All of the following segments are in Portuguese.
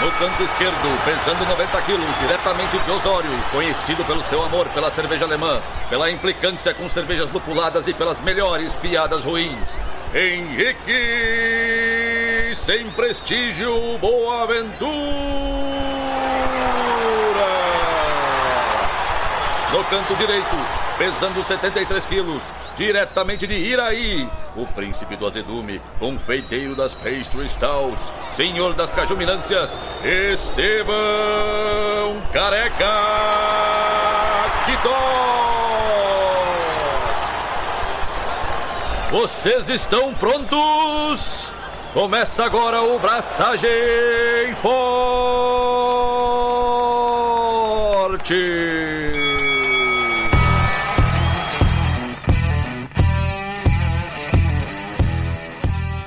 No canto esquerdo, pesando 90 quilos, diretamente de Osório, conhecido pelo seu amor pela cerveja alemã, pela implicância com cervejas lupuladas e pelas melhores piadas ruins. Henrique, sem prestígio, boa aventura! No canto direito, pesando 73 quilos, diretamente de Iraí, o príncipe do azedume, confeiteiro das pastry stouts, senhor das cajuminâncias, Estevão Careca que dó! Vocês estão prontos? Começa agora o Braçagem Forte!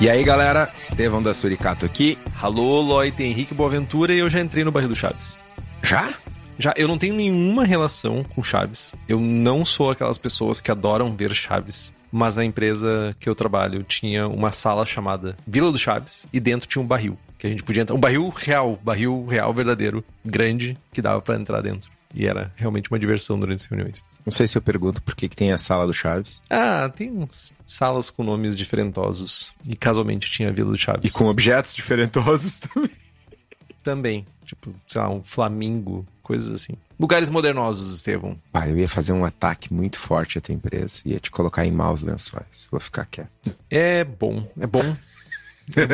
E aí, galera, Estevão da Suricato aqui. Alô, Loite Henrique Boaventura e eu já entrei no barril do Chaves. Já? Já, eu não tenho nenhuma relação com Chaves. Eu não sou aquelas pessoas que adoram ver Chaves. Mas na empresa que eu trabalho tinha uma sala chamada Vila do Chaves e dentro tinha um barril que a gente podia entrar. Um barril real, barril real verdadeiro, grande, que dava para entrar dentro. E era realmente uma diversão durante as reuniões. Não sei se eu pergunto por que, que tem a sala do Chaves. Ah, tem uns salas com nomes diferentosos. E casualmente tinha a Vila do Chaves. E com objetos diferentosos também. também. Tipo, sei lá, um flamingo, coisas assim. Lugares modernosos, Estevam. Ah, eu ia fazer um ataque muito forte à tua empresa. Ia te colocar em maus lençóis. Vou ficar quieto. É bom, é bom. É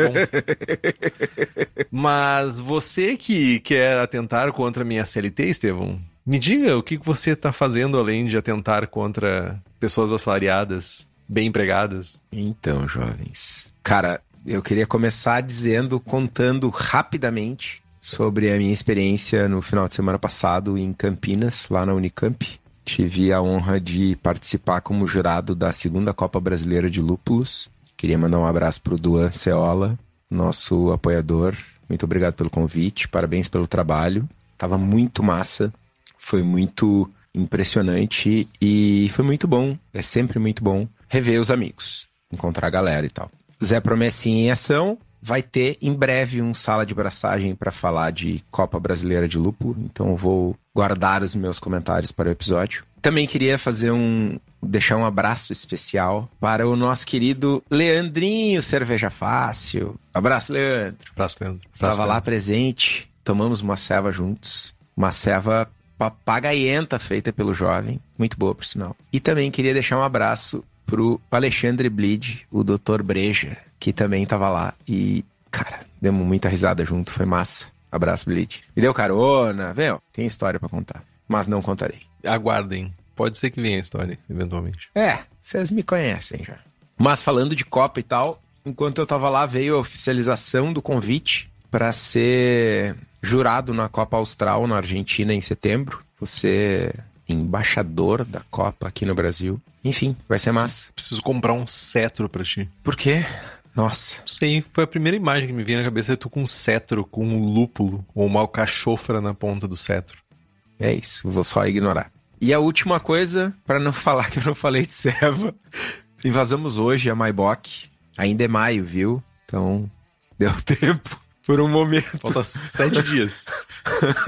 Mas você que quer atentar contra a minha CLT, Estevam, me diga o que você está fazendo além de atentar contra pessoas assalariadas, bem empregadas. Então, jovens. Cara, eu queria começar dizendo, contando rapidamente sobre a minha experiência no final de semana passado em Campinas, lá na Unicamp. Tive a honra de participar como jurado da segunda Copa Brasileira de Lúpulos. Queria mandar um abraço para o Duan Ceola, nosso apoiador. Muito obrigado pelo convite, parabéns pelo trabalho. Tava muito massa. Foi muito impressionante e foi muito bom. É sempre muito bom rever os amigos, encontrar a galera e tal. Zé Promessinha em ação. Vai ter em breve um sala de braçagem para falar de Copa Brasileira de Lupo, então vou guardar os meus comentários para o episódio. Também queria fazer um deixar um abraço especial para o nosso querido Leandrinho Cerveja Fácil. Abraço, Leandro. Abraço, Leandro. Abraço, Estava Leandro. lá presente, tomamos uma ceva juntos, uma ceva papagaienta feita pelo jovem, muito boa por sinal. E também queria deixar um abraço pro Alexandre Blid, o Dr. Breja, que também tava lá e, cara, demos muita risada junto, foi massa. Abraço, Blid. Me deu carona, velho, tem história para contar, mas não contarei. Aguardem, pode ser que venha a história, eventualmente. É, vocês me conhecem já. Mas falando de Copa e tal, enquanto eu tava lá, veio a oficialização do convite para ser jurado na Copa Austral, na Argentina, em setembro. Você é embaixador da Copa aqui no Brasil. Enfim, vai ser massa. Preciso comprar um cetro pra ti. Por quê? Nossa. Sim, foi a primeira imagem que me veio na cabeça. Eu tô com um cetro, com um lúpulo, ou uma alcachofra na ponta do cetro. É isso, vou só ignorar. E a última coisa, para não falar que eu não falei de serva, invasamos hoje a Maibok. Ainda é maio, viu? Então, deu tempo. Por um momento. Falta sete dias.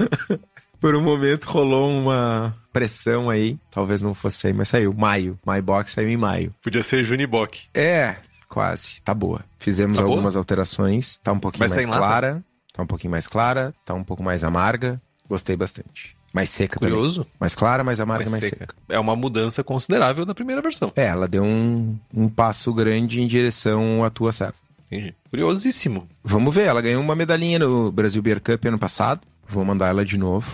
Por um momento rolou uma pressão aí. Talvez não fosse aí, mas saiu. Maio. MyBox saiu em maio. Podia ser Junibox. É, quase. Tá boa. Fizemos tá algumas boa? alterações. Tá um pouquinho mais clara. Lata. Tá um pouquinho mais clara. Tá um pouco mais amarga. Gostei bastante. Mais seca Curioso. Também. Mais clara, mais amarga, mais, mais seca. seca. É uma mudança considerável da primeira versão. É, ela deu um, um passo grande em direção à tua serva. Entendi. Curiosíssimo. Vamos ver, ela ganhou uma medalhinha no Brasil Beer Cup ano passado. Vou mandar ela de novo.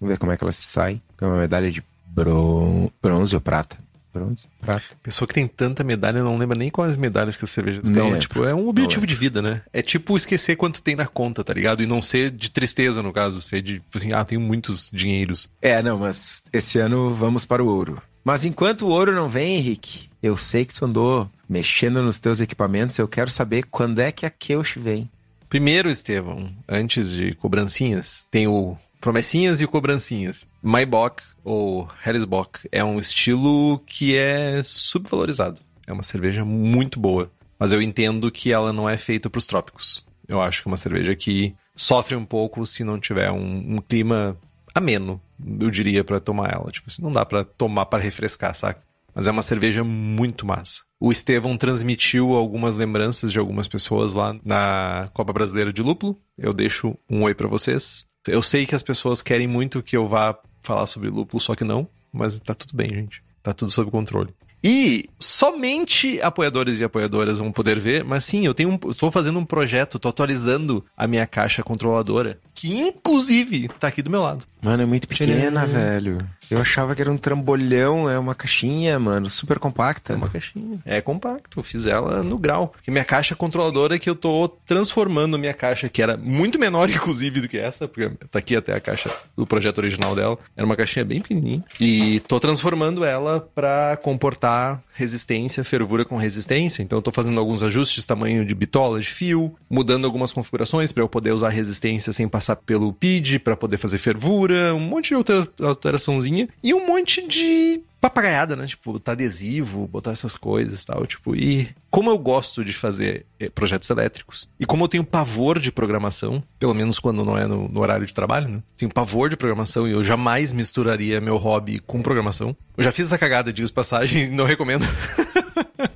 Vamos ver como é que ela se sai. É uma medalha de bron... bronze ou prata. Bronze, prata. Pessoa que tem tanta medalha não lembra nem quais medalhas que a cerveja ganha. É, tipo, é um objetivo de vida, né? É tipo esquecer quanto tem na conta, tá ligado? E não ser de tristeza, no caso, ser de, tipo assim, ah, tenho muitos dinheiros. É, não, mas esse ano vamos para o ouro. Mas enquanto o ouro não vem, Henrique, eu sei que tu andou mexendo nos teus equipamentos, eu quero saber quando é que a Kelch vem. Primeiro, Estevão, antes de cobrancinhas, tem o promessinhas e cobrancinhas. Maibach ou Hellesbock é um estilo que é subvalorizado. É uma cerveja muito boa, mas eu entendo que ela não é feita para os trópicos. Eu acho que é uma cerveja que sofre um pouco se não tiver um, um clima ameno, eu diria, para tomar ela. Tipo, assim, não dá para tomar para refrescar, saca? Mas é uma cerveja muito massa. O Estevão transmitiu algumas lembranças de algumas pessoas lá na Copa Brasileira de Lúpulo. Eu deixo um oi para vocês. Eu sei que as pessoas querem muito que eu vá falar sobre lúpulo, só que não, mas tá tudo bem, gente. Tá tudo sob controle. E somente apoiadores e apoiadoras vão poder ver, mas sim, eu tenho estou fazendo um projeto, estou atualizando a minha caixa controladora, que inclusive está aqui do meu lado. Mano, é muito pequena, velho. Eu achava que era um trambolhão, é uma caixinha, mano, super compacta. É uma caixinha. É compacto, eu fiz ela no grau. Porque minha caixa controladora é que eu tô transformando minha caixa, que era muito menor, inclusive, do que essa, porque tá aqui até a caixa do projeto original dela. Era uma caixinha bem pequenininha. E tô transformando ela para comportar resistência, fervura com resistência. Então eu tô fazendo alguns ajustes, tamanho de bitola, de fio, mudando algumas configurações para eu poder usar resistência sem passar pelo PID, para poder fazer fervura, um monte de alteraçãozinha e um monte de papagaiada, né? Tipo, tá adesivo, botar essas coisas e tal. Tipo, e como eu gosto de fazer eh, projetos elétricos e como eu tenho pavor de programação, pelo menos quando não é no, no, horário de trabalho, né? Tenho pavor de programação e eu jamais misturaria meu hobby com programação. Eu já fiz essa cagada, diga-se passagem, não recomendo.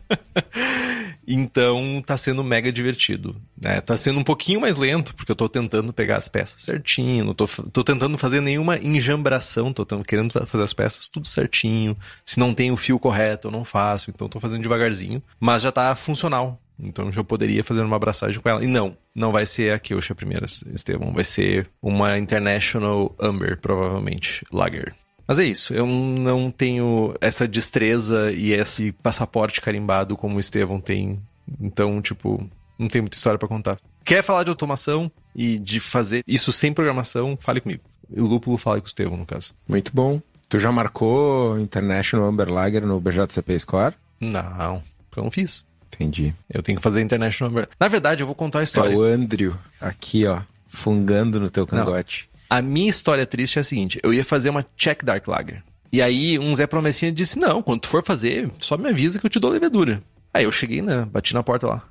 Então tá sendo mega divertido. Né? Tá sendo um pouquinho mais lento, porque eu tô tentando pegar as peças certinho, não tô, tô tentando fazer nenhuma enjambração, tô querendo fazer as peças tudo certinho. Se não tem o fio correto, eu não faço, então tô fazendo devagarzinho. Mas já tá funcional. Então já poderia fazer uma abraçagem com ela. E não, não vai ser a Kyosha primeira, Estevam. Vai ser uma International Amber, provavelmente, Lager. Mas é isso, eu não tenho essa destreza e esse passaporte carimbado como o Estevão tem. Então, tipo, não tem muita história para contar. Quer falar de automação e de fazer isso sem programação, fale comigo. E Lúpulo, fale com o Estevão, no caso. Muito bom. Tu já marcou International Amber Lager no BJCP Score? Não, eu não fiz. Entendi. Eu tenho que fazer International Amber. Na verdade, eu vou contar a história. É o Andrew, aqui, ó, fungando no teu cangote. Não. A minha história triste é a seguinte: eu ia fazer uma check dark lager. E aí um Zé Promessinha disse: "Não, quando tu for fazer, só me avisa que eu te dou levedura". Aí eu cheguei, né, bati na porta lá.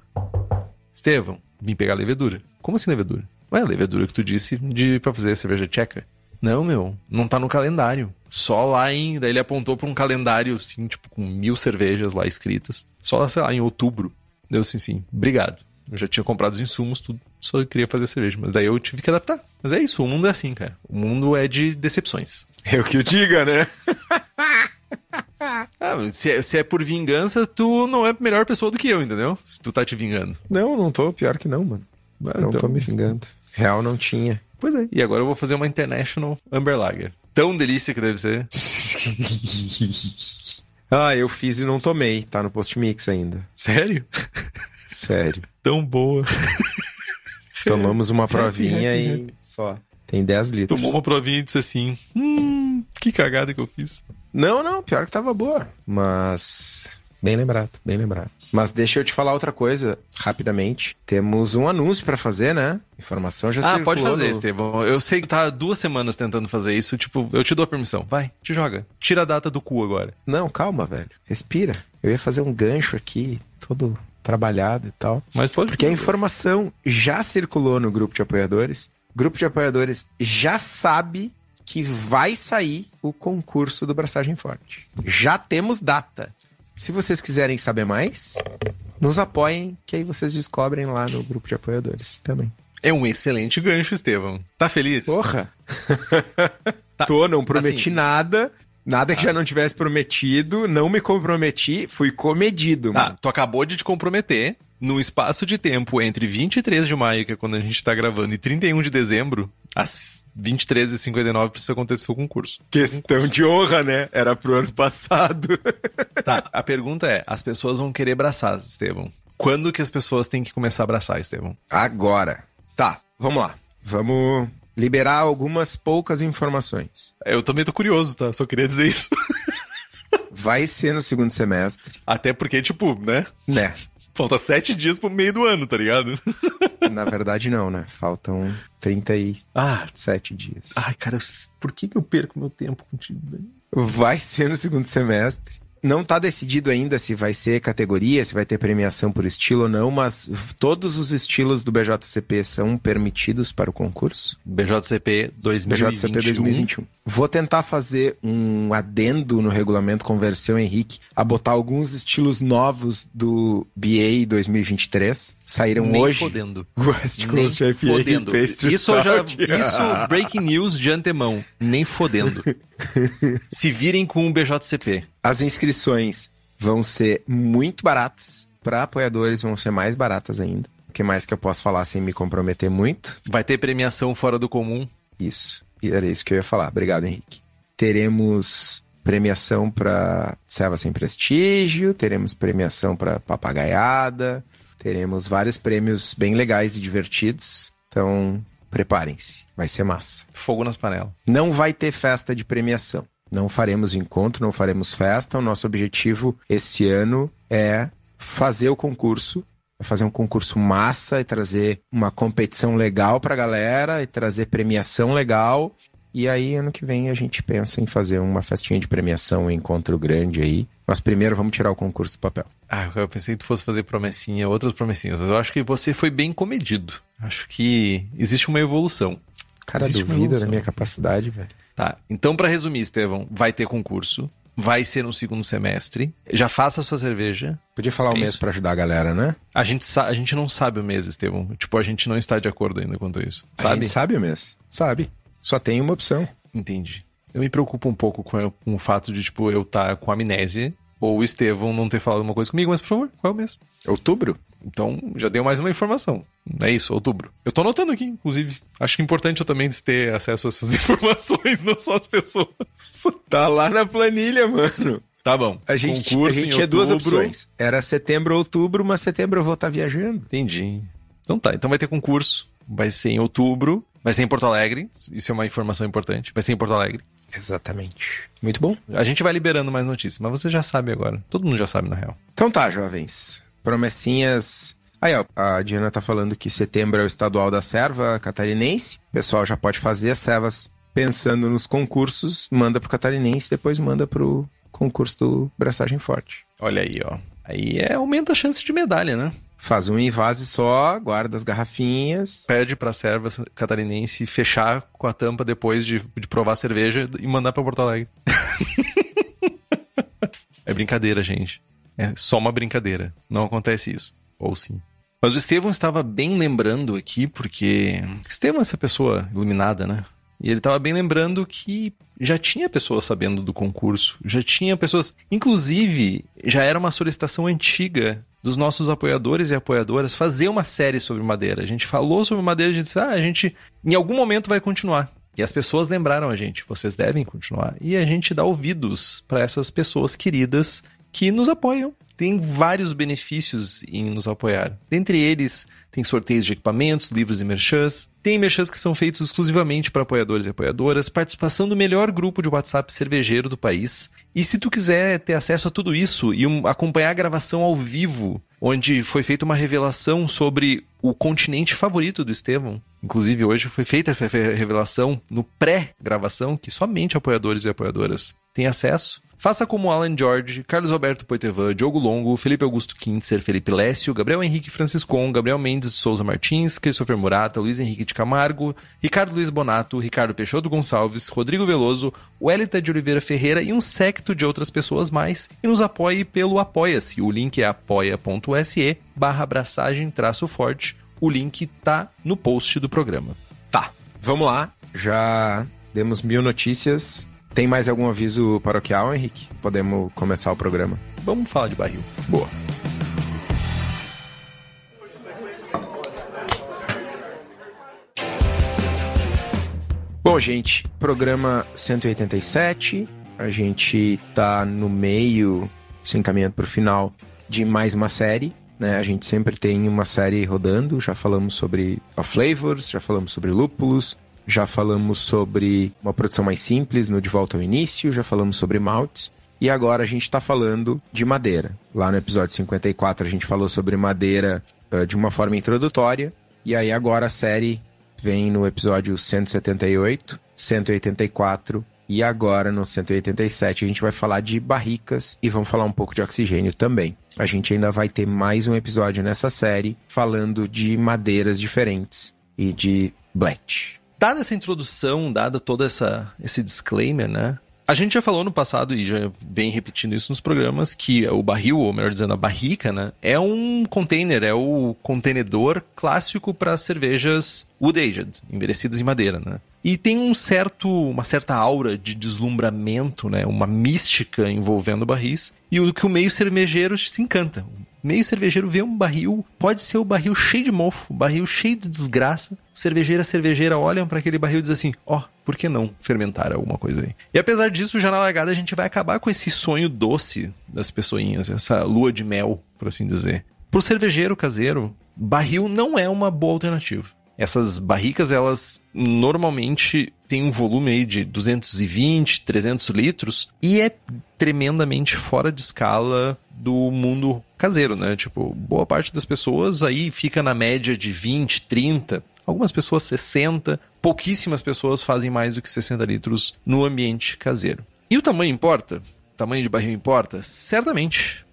Estevão, vim pegar levedura. Como assim levedura? Ué, levedura que tu disse de para fazer cerveja tcheca. Não, meu, não tá no calendário. Só lá em. Daí ele apontou pra um calendário, assim, tipo, com mil cervejas lá escritas. Só, sei lá, em outubro. Deu assim, sim. Obrigado. Eu já tinha comprado os insumos, tudo, só queria fazer cerveja. Mas daí eu tive que adaptar. Mas é isso, o mundo é assim, cara. O mundo é de decepções. É o que eu diga, né? Ah, se, é, se, é, por vingança, tu não é a melhor pessoa do que eu, entendeu? Se tu tá te vingando. Não, não tô. Pior que não, mano. Ah, não então... tô me vingando. Real não tinha. Pois é. E agora eu vou fazer uma International Amber Lager. Tão delícia que deve ser. ah, eu fiz e não tomei. Tá no post-mix ainda. Sério? Sério. Tão boa. Tomamos uma provinha e só. Tem 10 litros. Tomou uma provinha e disse assim: Hum, que cagada que eu fiz. Não, não, pior que tava boa. Mas. Bem lembrado, bem lembrado. Mas deixa eu te falar outra coisa, rapidamente. Temos um anúncio para fazer, né? Informação já Ah, pode fazer, no... Estevão. Eu sei que tá duas semanas tentando fazer isso. Tipo, eu te dou a permissão. Vai, te joga. Tira a data do cu agora. Não, calma, velho. Respira. Eu ia fazer um gancho aqui, todo trabalhado e tal. Mas pode Porque a informação já circulou no grupo de apoiadores. O grupo de apoiadores já sabe que vai sair o concurso do Braçagem Forte. Já temos data. Se vocês quiserem saber mais, nos apoiem, que aí vocês descobrem lá no grupo de apoiadores também. É um excelente gancho, Estevam. Tá feliz? Porra! tá. Tô, não assim, prometi assim, nada, Nada que ah. já tá. não tivesse prometido, não me comprometi, fui comedido. Tá, mano. Ah, tu acabou de te comprometer num espaço de tempo entre 23 de maio, que é quando a gente tá gravando, e 31 de dezembro, às 23h59 precisa acontecer o concurso. Questão concurso. de honra, né? Era pro ano passado. Tá, a pergunta é: as pessoas vão querer abraçar, Estevão. Quando que as pessoas têm que começar a abraçar, Estevão? Agora. Tá, vamos lá. Vamos liberar algumas poucas informações. Eu também tô curioso, tá? Só queria dizer isso. Vai ser no segundo semestre. Até porque, tipo, né? Né. Falta sete dias pro meio do ano, tá ligado? Na verdade, não, né? Faltam 37 ah, sete dias. Ai, cara, por que, que eu perco meu tempo contigo? Vai ser no segundo semestre não está decidido ainda se vai ser categoria, se vai ter premiação por estilo ou não, mas todos os estilos do BJCP são permitidos para o concurso. BJCP 2021. BJCP 2021. Vou tentar fazer um adendo no regulamento conversão, Henrique, a botar alguns estilos novos do BA 2023 saíram Nem hoje. Fodendo. West Coast Nem IPA fodendo. Pastry isso Stout. já isso breaking news de antemão. Nem fodendo. Se virem com um BJCP. As inscrições vão ser muito baratas. Para apoiadores vão ser mais baratas ainda. O que mais que eu posso falar sem me comprometer muito? Vai ter premiação fora do comum. Isso. E era isso que eu ia falar. Obrigado, Henrique. Teremos premiação para Serva Sem Prestígio, teremos premiação para Papagaiada, Teremos vários prêmios bem legais e divertidos. Então, preparem-se. Vai ser massa. Fogo nas panelas. Não vai ter festa de premiação. Não faremos encontro, não faremos festa. O nosso objetivo esse ano é fazer o concurso é fazer um concurso massa e trazer uma competição legal pra galera e trazer premiação legal e aí, ano que vem, a gente pensa em fazer uma festinha de premiação, um encontro grande aí. Mas primeiro vamos tirar o concurso do papel. Ah, eu pensei que tu fosse fazer promessinha, outras promessinhas, mas eu acho que você foi bem comedido. Acho que existe uma evolução. Cara, existe duvida da minha capacidade, velho. Tá, então para resumir, Estevão, vai ter concurso, vai ser no segundo semestre. Já faça a sua cerveja. Podia falar é o mês para ajudar a galera, né? A gente, a gente não sabe o mês, Estevão. Tipo, a gente não está de acordo ainda quanto isso. Sabe? A gente sabe o mês. Sabe. Só tem uma opção. Entendi. Eu me preocupo um pouco com, com o fato de, tipo, eu estar tá com amnésia ou o Estevão não ter falado uma coisa comigo, mas por favor, qual é o mês? Outubro. Então, já deu mais uma informação. É isso, outubro. Eu tô anotando aqui, inclusive. Acho que é importante eu também ter acesso a essas informações, não só as pessoas. Tá lá na planilha, mano. Tá bom. A gente, Concurso a gente tinha duas opções. Era setembro ou outubro, mas setembro eu vou estar tá viajando. Entendi. Então tá, então vai ter concurso. Vai ser em outubro. Vai ser em Porto Alegre. Isso é uma informação importante. Vai ser em Porto Alegre. Exatamente. Muito bom. A gente vai liberando mais notícias, mas você já sabe agora. Todo mundo já sabe, na real. Então tá, jovens. Promessinhas. Aí, ó, a Diana tá falando que setembro é o estadual da serva catarinense. O pessoal já pode fazer as servas pensando nos concursos, manda pro catarinense, depois manda pro concurso do Braçagem Forte. Olha aí, ó. Aí é, aumenta a chance de medalha, né? faz um invase só, guarda as garrafinhas. Pede pra serva catarinense fechar com a tampa depois de, de provar a cerveja e mandar pra Porto Alegre. é brincadeira, gente. É só uma brincadeira. Não acontece isso. Ou sim. Mas o Estevão estava bem lembrando aqui, porque. Estevam é essa pessoa iluminada, né? E ele estava bem lembrando que já tinha pessoas sabendo do concurso, já tinha pessoas. Inclusive, já era uma solicitação antiga dos nossos apoiadores e apoiadoras fazer uma série sobre madeira. A gente falou sobre madeira, a gente disse, ah, a gente em algum momento vai continuar. E as pessoas lembraram a gente, vocês devem continuar. E a gente dá ouvidos para essas pessoas queridas que nos apoiam tem vários benefícios em nos apoiar. Dentre eles, tem sorteios de equipamentos, livros e merchans. Tem merchans que são feitos exclusivamente para apoiadores e apoiadoras, participação do melhor grupo de WhatsApp cervejeiro do país. E se tu quiser ter acesso a tudo isso e um, acompanhar a gravação ao vivo, onde foi feita uma revelação sobre o continente favorito do Estevão, inclusive hoje foi feita essa revelação no pré-gravação, que somente apoiadores e apoiadoras têm acesso. Faça como Alan George, Carlos Alberto Poitevin, Diogo Longo, Felipe Augusto Kintzer, Felipe Lécio, Gabriel Henrique Franciscon, Gabriel Mendes de Souza Martins, Christopher Murata, Luiz Henrique de Camargo, Ricardo Luiz Bonato, Ricardo Peixoto Gonçalves, Rodrigo Veloso, Welita de Oliveira Ferreira e um secto de outras pessoas mais. E nos apoie pelo Apoia-se. O link é apoia.se barra abraçagem traço forte. O link tá no post do programa. Tá, vamos lá. Já demos mil notícias tem mais algum aviso paroquial, Henrique? Podemos começar o programa. Vamos falar de barril. Boa. Bom, gente, programa 187. A gente tá no meio, se encaminhando para o final de mais uma série. Né? A gente sempre tem uma série rodando. Já falamos sobre a Flavors, já falamos sobre Lúpulos, já falamos sobre uma produção mais simples no De Volta ao Início, já falamos sobre maltes. E agora a gente está falando de madeira. Lá no episódio 54 a gente falou sobre madeira uh, de uma forma introdutória. E aí agora a série vem no episódio 178, 184 e agora no 187 a gente vai falar de barricas e vamos falar um pouco de oxigênio também. A gente ainda vai ter mais um episódio nessa série falando de madeiras diferentes e de blech. Dada essa introdução, dada toda essa esse disclaimer, né? A gente já falou no passado e já vem repetindo isso nos programas que o barril, ou melhor dizendo, a barrica, né, é um container, é o contenedor clássico para cervejas wood-aged, envelhecidas em madeira, né? E tem um certo, uma certa aura de deslumbramento, né, uma mística envolvendo barris e o que o meio cervejeiro se encanta meio cervejeiro vê um barril, pode ser o barril cheio de mofo, barril cheio de desgraça. Cervejeira, cervejeira olham para aquele barril e dizem assim: ó, oh, por que não fermentar alguma coisa aí? E apesar disso, já na largada a gente vai acabar com esse sonho doce das pessoinhas, essa lua de mel, por assim dizer. Pro cervejeiro caseiro, barril não é uma boa alternativa. Essas barricas, elas normalmente têm um volume aí de 220, 300 litros e é tremendamente fora de escala do mundo caseiro, né? Tipo, boa parte das pessoas aí fica na média de 20, 30, algumas pessoas 60, pouquíssimas pessoas fazem mais do que 60 litros no ambiente caseiro. E o tamanho importa? O tamanho de barril importa? Certamente.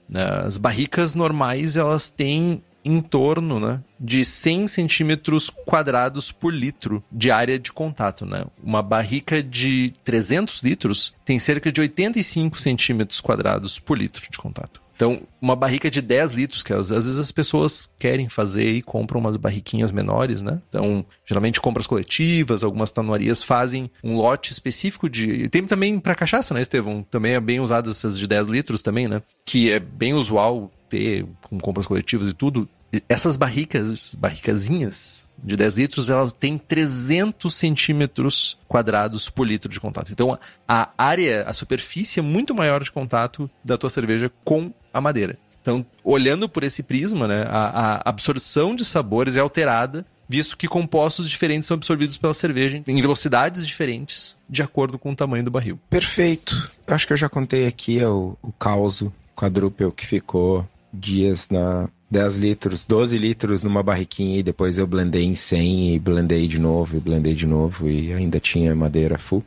As barricas normais, elas têm em torno né, de 100 centímetros quadrados por litro de área de contato. Né? Uma barrica de 300 litros tem cerca de 85 centímetros quadrados por litro de contato. Então, uma barrica de 10 litros, que às vezes as pessoas querem fazer e compram umas barriquinhas menores, né? Então, geralmente compras coletivas, algumas tanuarias fazem um lote específico de. Tem também para cachaça, né, Estevão? Também é bem usadas essas de 10 litros também, né? Que é bem usual ter com compras coletivas e tudo, essas barricas, barricazinhas de 10 litros, elas têm 300 centímetros quadrados por litro de contato. Então, a área, a superfície é muito maior de contato da tua cerveja com a madeira. Então, olhando por esse prisma, né, a, a absorção de sabores é alterada, visto que compostos diferentes são absorvidos pela cerveja em velocidades diferentes, de acordo com o tamanho do barril. Perfeito. Acho que eu já contei aqui o, o caos quadruple que ficou dias na 10 litros, 12 litros numa barriquinha e depois eu blendei em 100 e blendei de novo e blendei de novo e ainda tinha madeira full.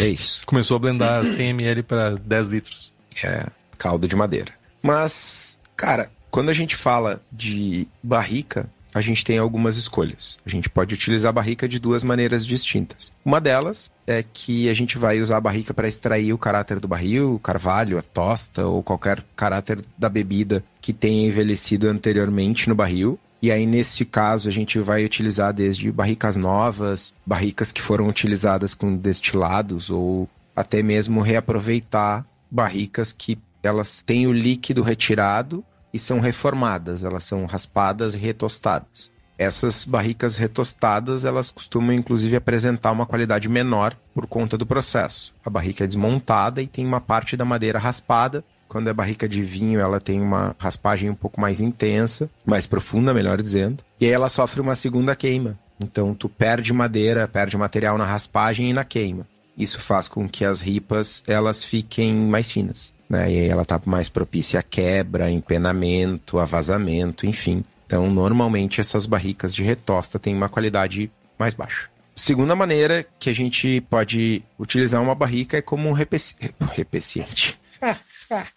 É isso. Começou a blendar 100 ml para 10 litros. É, caldo de madeira. Mas, cara, quando a gente fala de barrica, a gente tem algumas escolhas. A gente pode utilizar a barrica de duas maneiras distintas. Uma delas é que a gente vai usar a barrica para extrair o caráter do barril, o carvalho, a tosta ou qualquer caráter da bebida que tenha envelhecido anteriormente no barril. E aí, nesse caso, a gente vai utilizar desde barricas novas, barricas que foram utilizadas com destilados, ou até mesmo reaproveitar barricas que elas têm o líquido retirado e são reformadas, elas são raspadas e retostadas. Essas barricas retostadas, elas costumam inclusive apresentar uma qualidade menor por conta do processo. A barrica é desmontada e tem uma parte da madeira raspada. Quando é barrica de vinho, ela tem uma raspagem um pouco mais intensa, mais profunda, melhor dizendo. E aí ela sofre uma segunda queima. Então tu perde madeira, perde material na raspagem e na queima. Isso faz com que as ripas elas fiquem mais finas né? E ela está mais propícia a quebra, empenamento, a vazamento, enfim. Então, normalmente essas barricas de retosta têm uma qualidade mais baixa. Segunda maneira que a gente pode utilizar uma barrica é como um repeci... repeciente.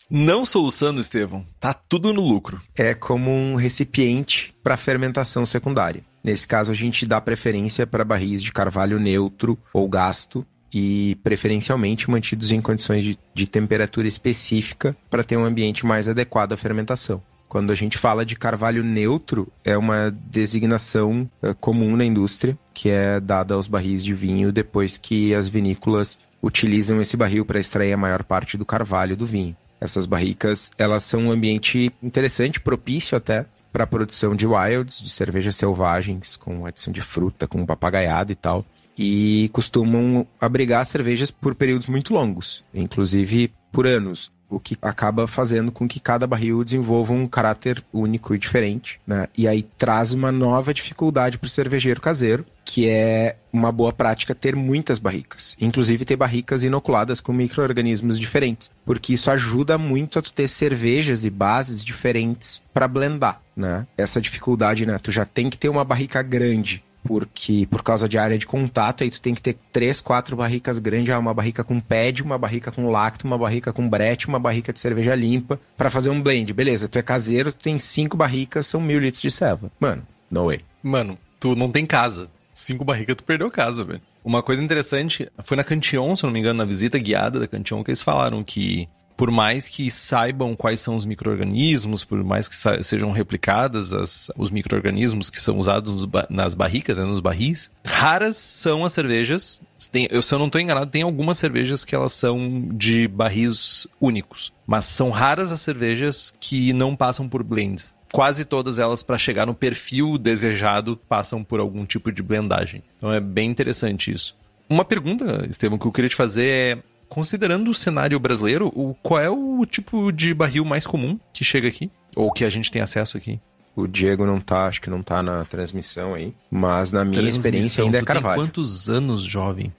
Não soluçando, Estevão. Tá tudo no lucro. É como um recipiente para fermentação secundária. Nesse caso, a gente dá preferência para barris de carvalho neutro ou gasto, e preferencialmente mantidos em condições de, de temperatura específica para ter um ambiente mais adequado à fermentação. Quando a gente fala de carvalho neutro, é uma designação eh, comum na indústria, que é dada aos barris de vinho depois que as vinícolas utilizam esse barril para extrair a maior parte do carvalho do vinho. Essas barricas, elas são um ambiente interessante, propício até para a produção de wilds, de cervejas selvagens, com adição de fruta, com papagaiada e tal e costumam abrigar cervejas por períodos muito longos, inclusive por anos, o que acaba fazendo com que cada barril desenvolva um caráter único e diferente, né? E aí traz uma nova dificuldade para o cervejeiro caseiro, que é uma boa prática ter muitas barricas, inclusive ter barricas inoculadas com microorganismos diferentes, porque isso ajuda muito a tu ter cervejas e bases diferentes para blendar, né? Essa dificuldade, né? Tu já tem que ter uma barrica grande porque por causa de área de contato, aí tu tem que ter três, quatro barricas grandes, uma barrica com pad, uma barrica com lacto, uma barrica com brete, uma barrica de cerveja limpa, para fazer um blend. Beleza, tu é caseiro, tu tem cinco barricas, são mil litros de ceva. Mano, no way. Mano, tu não tem casa. Cinco barricas, tu perdeu casa, velho. Uma coisa interessante, foi na Cantillon, se eu não me engano, na visita guiada da Cantillon, que eles falaram que por mais que saibam quais são os micro-organismos, por mais que sejam replicadas as, os micro-organismos que são usados nas barricas, né, nos barris, raras são as cervejas. Tem, eu, se eu não estou enganado, tem algumas cervejas que elas são de barris únicos. Mas são raras as cervejas que não passam por blends quase todas elas para chegar no perfil desejado passam por algum tipo de blendagem. Então é bem interessante isso. Uma pergunta, Estevam, que eu queria te fazer é Considerando o cenário brasileiro, o, qual é o tipo de barril mais comum que chega aqui? Ou que a gente tem acesso aqui? O Diego não tá, acho que não tá na transmissão aí. Mas na minha experiência ainda é Carvalho. Tem quantos anos, jovem?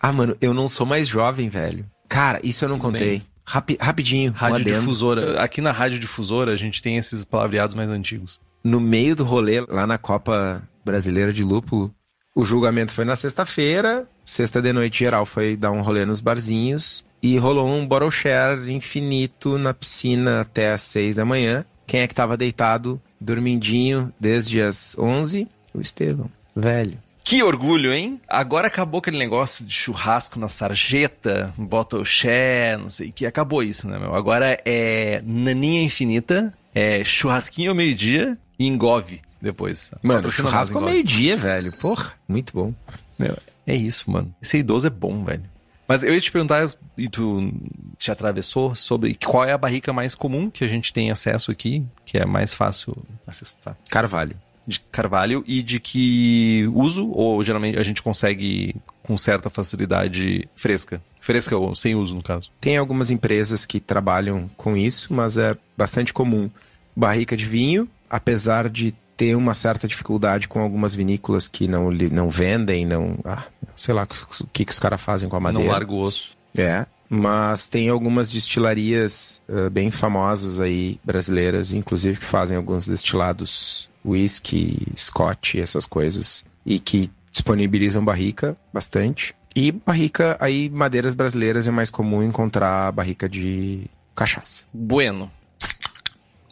Ah, mano, eu não sou mais jovem, velho. Cara, isso eu não Tudo contei. Rapi rapidinho. Rádio difusora. Aqui na rádio difusora a gente tem esses palavreados mais antigos. No meio do rolê, lá na Copa Brasileira de Lúpulo, o julgamento foi na sexta-feira, sexta de noite geral foi dar um rolê nos barzinhos e rolou um bottle share infinito na piscina até as seis da manhã. Quem é que tava deitado, dormindinho, desde as onze? O Estevão, velho. Que orgulho, hein? Agora acabou aquele negócio de churrasco na sarjeta, bottle share, não sei o que. Acabou isso, né, meu? Agora é naninha infinita, é churrasquinho ao meio-dia e engove depois. Mano, Patrocina churrasco meio-dia, velho. Porra, muito bom. Meu, é isso, mano. Esse idoso é bom, velho. Mas eu ia te perguntar, e tu te atravessou, sobre qual é a barrica mais comum que a gente tem acesso aqui, que é mais fácil acessar. Carvalho. De carvalho e de que uso, ou geralmente a gente consegue com certa facilidade fresca? Fresca ou sem uso, no caso. Tem algumas empresas que trabalham com isso, mas é bastante comum. Barrica de vinho, apesar de ter uma certa dificuldade com algumas vinícolas que não, não vendem, não. Ah, sei lá o que, que os caras fazem com a madeira. Não larga o osso. É. Mas tem algumas destilarias uh, bem famosas aí, brasileiras, inclusive, que fazem alguns destilados whisky, scotch, essas coisas. E que disponibilizam barrica bastante. E barrica, aí madeiras brasileiras é mais comum encontrar barrica de cachaça. Bueno,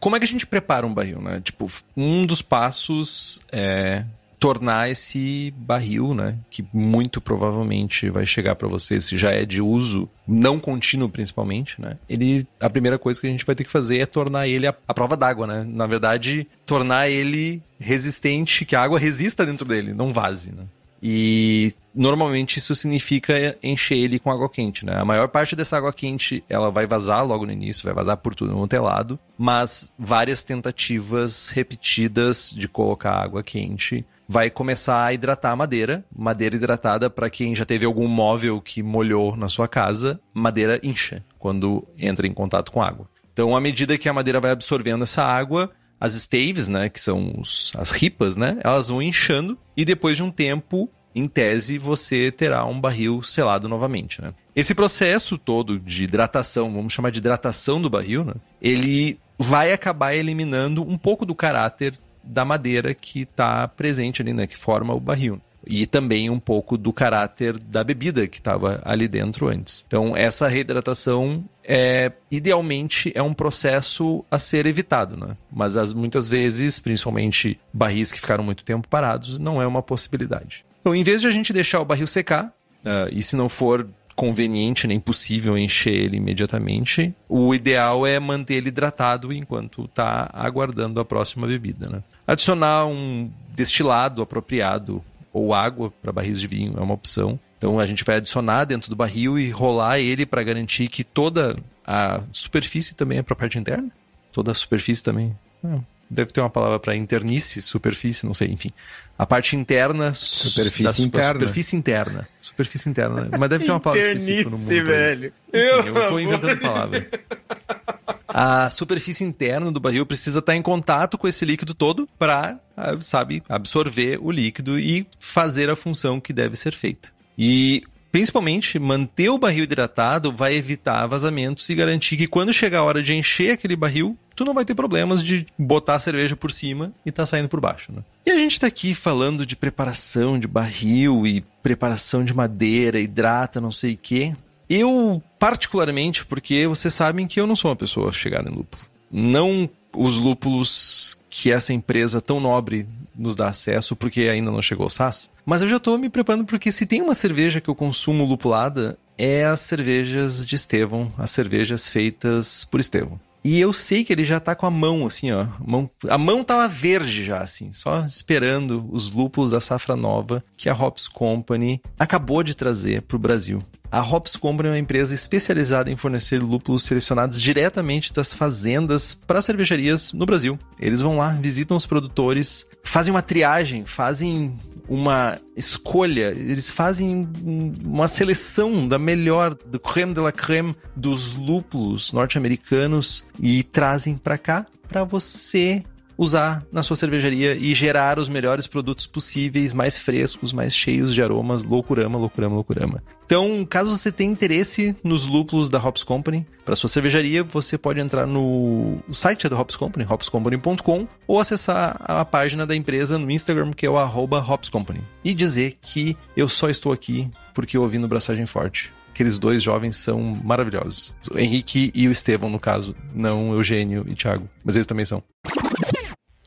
como é que a gente prepara um barril, né? Tipo, um dos passos é tornar esse barril, né, que muito provavelmente vai chegar para você se já é de uso não contínuo principalmente, né? Ele a primeira coisa que a gente vai ter que fazer é tornar ele a, a prova d'água, né? Na verdade, tornar ele resistente, que a água resista dentro dele, não vaze, né? E normalmente isso significa encher ele com água quente, né? A maior parte dessa água quente, ela vai vazar logo no início, vai vazar por tudo no telado, é mas várias tentativas repetidas de colocar água quente vai começar a hidratar a madeira. Madeira hidratada, para quem já teve algum móvel que molhou na sua casa, madeira incha quando entra em contato com água. Então, à medida que a madeira vai absorvendo essa água, as staves, né, que são os, as ripas, né, elas vão inchando e depois de um tempo em tese, você terá um barril selado novamente, né? Esse processo todo de hidratação, vamos chamar de hidratação do barril, né? Ele vai acabar eliminando um pouco do caráter da madeira que está presente ali, né? Que forma o barril e também um pouco do caráter da bebida que estava ali dentro antes. Então, essa reidratação é idealmente é um processo a ser evitado, né? Mas as, muitas vezes, principalmente barris que ficaram muito tempo parados, não é uma possibilidade. Então, em vez de a gente deixar o barril secar, uh, e se não for conveniente nem possível encher ele imediatamente, o ideal é manter ele hidratado enquanto está aguardando a próxima bebida. Né? Adicionar um destilado apropriado ou água para barris de vinho é uma opção. Então a gente vai adicionar dentro do barril e rolar ele para garantir que toda a superfície também é para a parte interna. Toda a superfície também deve ter uma palavra para internice, superfície, não sei, enfim. A parte interna. Superfície interna. Superfície interna. Superfície interna. Né? Mas deve ter uma palavra específica no mundo. velho. Enfim, eu vou inventando palavra. A superfície interna do barril precisa estar em contato com esse líquido todo para, ah, sabe, absorver o líquido e fazer a função que deve ser feita. E principalmente manter o barril hidratado vai evitar vazamentos e garantir que quando chegar a hora de encher aquele barril, tu não vai ter problemas de botar a cerveja por cima e tá saindo por baixo, né? E a gente tá aqui falando de preparação de barril e preparação de madeira, hidrata, não sei o quê. Eu, particularmente, porque vocês sabem que eu não sou uma pessoa chegada em lúpulo. Não os lúpulos que essa empresa tão nobre nos dá acesso, porque ainda não chegou o SAS. Mas eu já tô me preparando porque se tem uma cerveja que eu consumo lupulada, é as cervejas de Estevão, as cervejas feitas por Estevão. E eu sei que ele já tá com a mão, assim, ó. A mão, a mão tava verde já, assim, só esperando os lúpulos da safra nova que a Hops Company acabou de trazer pro Brasil. A Hops Company é uma empresa especializada em fornecer lúpulos selecionados diretamente das fazendas para cervejarias no Brasil. Eles vão lá, visitam os produtores, fazem uma triagem, fazem uma escolha, eles fazem uma seleção da melhor, do creme de la creme dos lúpulos norte-americanos e trazem para cá para você usar na sua cervejaria e gerar os melhores produtos possíveis, mais frescos, mais cheios de aromas, loucurama, loucurama, loucurama. Então, caso você tenha interesse nos lúpulos da Hops Company para sua cervejaria, você pode entrar no site da Hops Company, hopscompany.com, ou acessar a página da empresa no Instagram, que é o @hopscompany, e dizer que eu só estou aqui porque eu Brassagem Braçagem Forte aqueles dois jovens são maravilhosos. O Henrique e o Estevão, no caso. Não o Eugênio e o Thiago. Mas eles também são.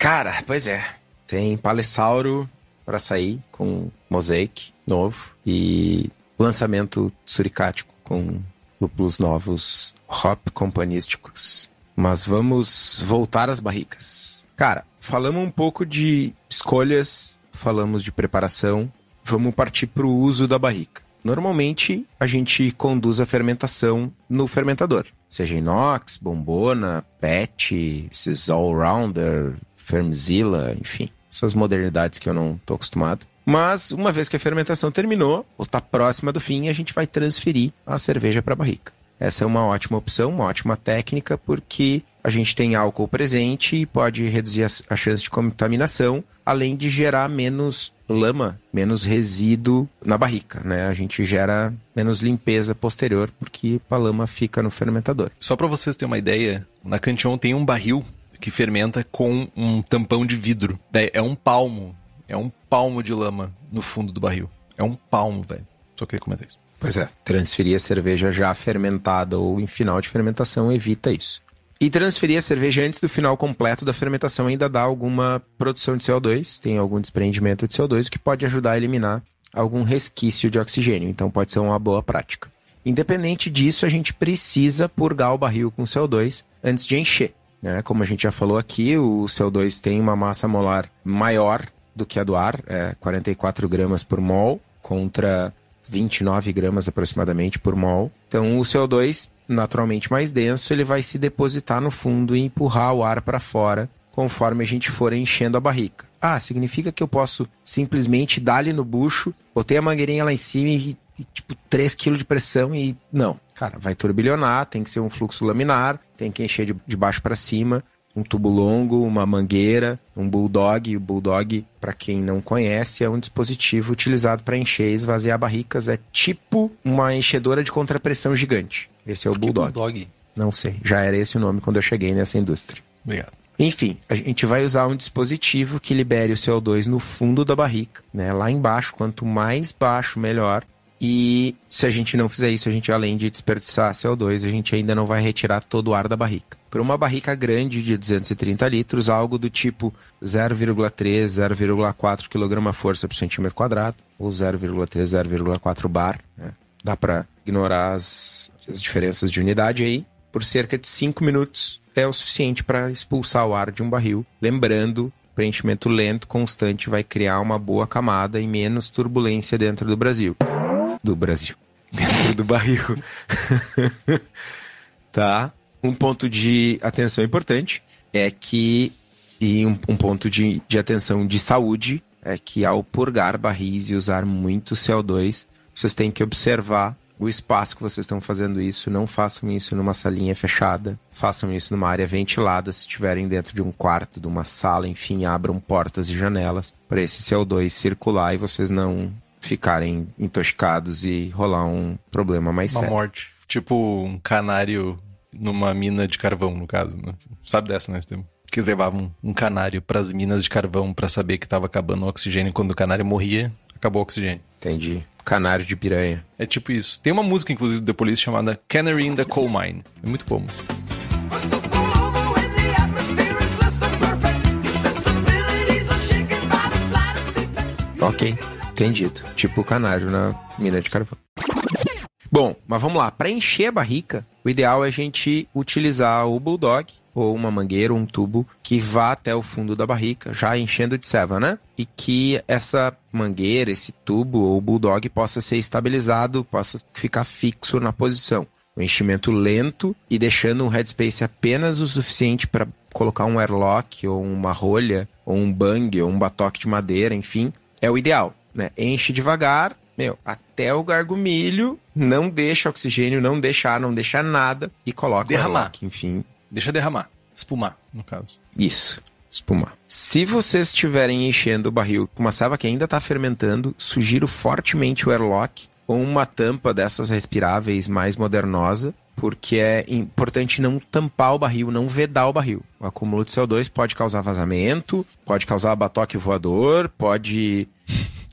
Cara, pois é. Tem Palessauro para sair com Mosaic novo e lançamento suricático com lúpulos novos hop companísticos. Mas vamos voltar às barricas. Cara, falamos um pouco de escolhas, falamos de preparação, vamos partir para o uso da barrica. Normalmente a gente conduz a fermentação no fermentador, seja inox, bombona, PET, esses all-rounder, Fermzilla, enfim, essas modernidades que eu não tô acostumado. Mas uma vez que a fermentação terminou, ou tá próxima do fim, a gente vai transferir a cerveja para a barrica. Essa é uma ótima opção, uma ótima técnica, porque a gente tem álcool presente e pode reduzir a chance de contaminação, além de gerar menos lama, menos resíduo na barrica, né? A gente gera menos limpeza posterior porque a lama fica no fermentador. Só para vocês terem uma ideia, na Cantillon tem um barril que fermenta com um tampão de vidro. é um palmo. É um palmo de lama no fundo do barril. É um palmo, velho. Só queria comentar isso. Pois é, transferir a cerveja já fermentada ou em final de fermentação evita isso. E transferir a cerveja antes do final completo da fermentação ainda dá alguma produção de CO2, tem algum desprendimento de CO2 que pode ajudar a eliminar algum resquício de oxigênio, então pode ser uma boa prática. Independente disso, a gente precisa purgar o barril com CO2 antes de encher. Né? Como a gente já falou aqui, o CO2 tem uma massa molar maior do que a do ar, é 44 gramas por mol contra 29 gramas aproximadamente por mol. Então o CO2, naturalmente mais denso, ele vai se depositar no fundo e empurrar o ar para fora conforme a gente for enchendo a barrica. Ah, significa que eu posso simplesmente dar ali no bucho, botei a mangueirinha lá em cima e, e tipo 3 kg de pressão e não. Cara, vai turbilhonar, tem que ser um fluxo laminar, tem que encher de, de baixo para cima, um tubo longo, uma mangueira, um bulldog. O bulldog, para quem não conhece, é um dispositivo utilizado para encher e esvaziar barricas. É tipo uma enchedora de contrapressão gigante. Esse é o que bulldog. bulldog. Não sei, já era esse o nome quando eu cheguei nessa indústria. Obrigado. Enfim, a gente vai usar um dispositivo que libere o CO2 no fundo da barrica, né? Lá embaixo, quanto mais baixo, melhor. E se a gente não fizer isso, a gente além de desperdiçar CO2, a gente ainda não vai retirar todo o ar da barrica. Para uma barrica grande de 230 litros, algo do tipo 0,3, 0,4 kg força por centímetro quadrado, ou 0,3, 0,4 bar, né? dá para ignorar as, as diferenças de unidade aí, por cerca de 5 minutos é o suficiente para expulsar o ar de um barril. Lembrando preenchimento lento, constante, vai criar uma boa camada e menos turbulência dentro do Brasil do Brasil. Dentro do barril. tá? Um ponto de atenção importante é que. E um, um ponto de, de atenção de saúde é que ao purgar barris e usar muito CO2, vocês têm que observar o espaço que vocês estão fazendo isso. Não façam isso numa salinha fechada. Façam isso numa área ventilada. Se estiverem dentro de um quarto, de uma sala, enfim, abram portas e janelas para esse CO2 circular e vocês não ficarem entoscados e rolar um problema mais Uma sério. Uma morte. Tipo um canário numa mina de carvão, no caso. Né? Sabe dessa, né, Estevam? Que eles levavam um canário para as minas de carvão para saber que estava acabando o oxigênio. Quando o canário morria, acabou o oxigênio. Entendi. Canário de piranha. É tipo isso. Tem uma música, inclusive, do The Police chamada Canary in the Coal Mine. É muito boa a música. Ok. Entendido. Tipo o canário na mina de carvão. Bom, mas vamos lá. Para encher a barrica, o ideal é a gente utilizar o bulldog ou uma mangueira ou um tubo que vá até o fundo da barrica, já enchendo de seva, né? E que essa mangueira, esse tubo ou bulldog possa ser estabilizado, possa ficar fixo na posição. O um enchimento lento e deixando um headspace apenas o suficiente para colocar um airlock ou uma rolha ou um bang ou um batoque de madeira, enfim, é o ideal né? Enche devagar, meu, até o gargumilho, não deixa oxigênio, não deixar, não deixar nada e coloca derramar. Lock, enfim. Deixa derramar, espumar, no caso. Isso, espumar. Se vocês estiverem enchendo o barril com uma salva que ainda está fermentando, sugiro fortemente o airlock ou uma tampa dessas respiráveis mais modernosa, porque é importante não tampar o barril, não vedar o barril. O acúmulo de CO2 pode causar vazamento, pode causar batoque voador, pode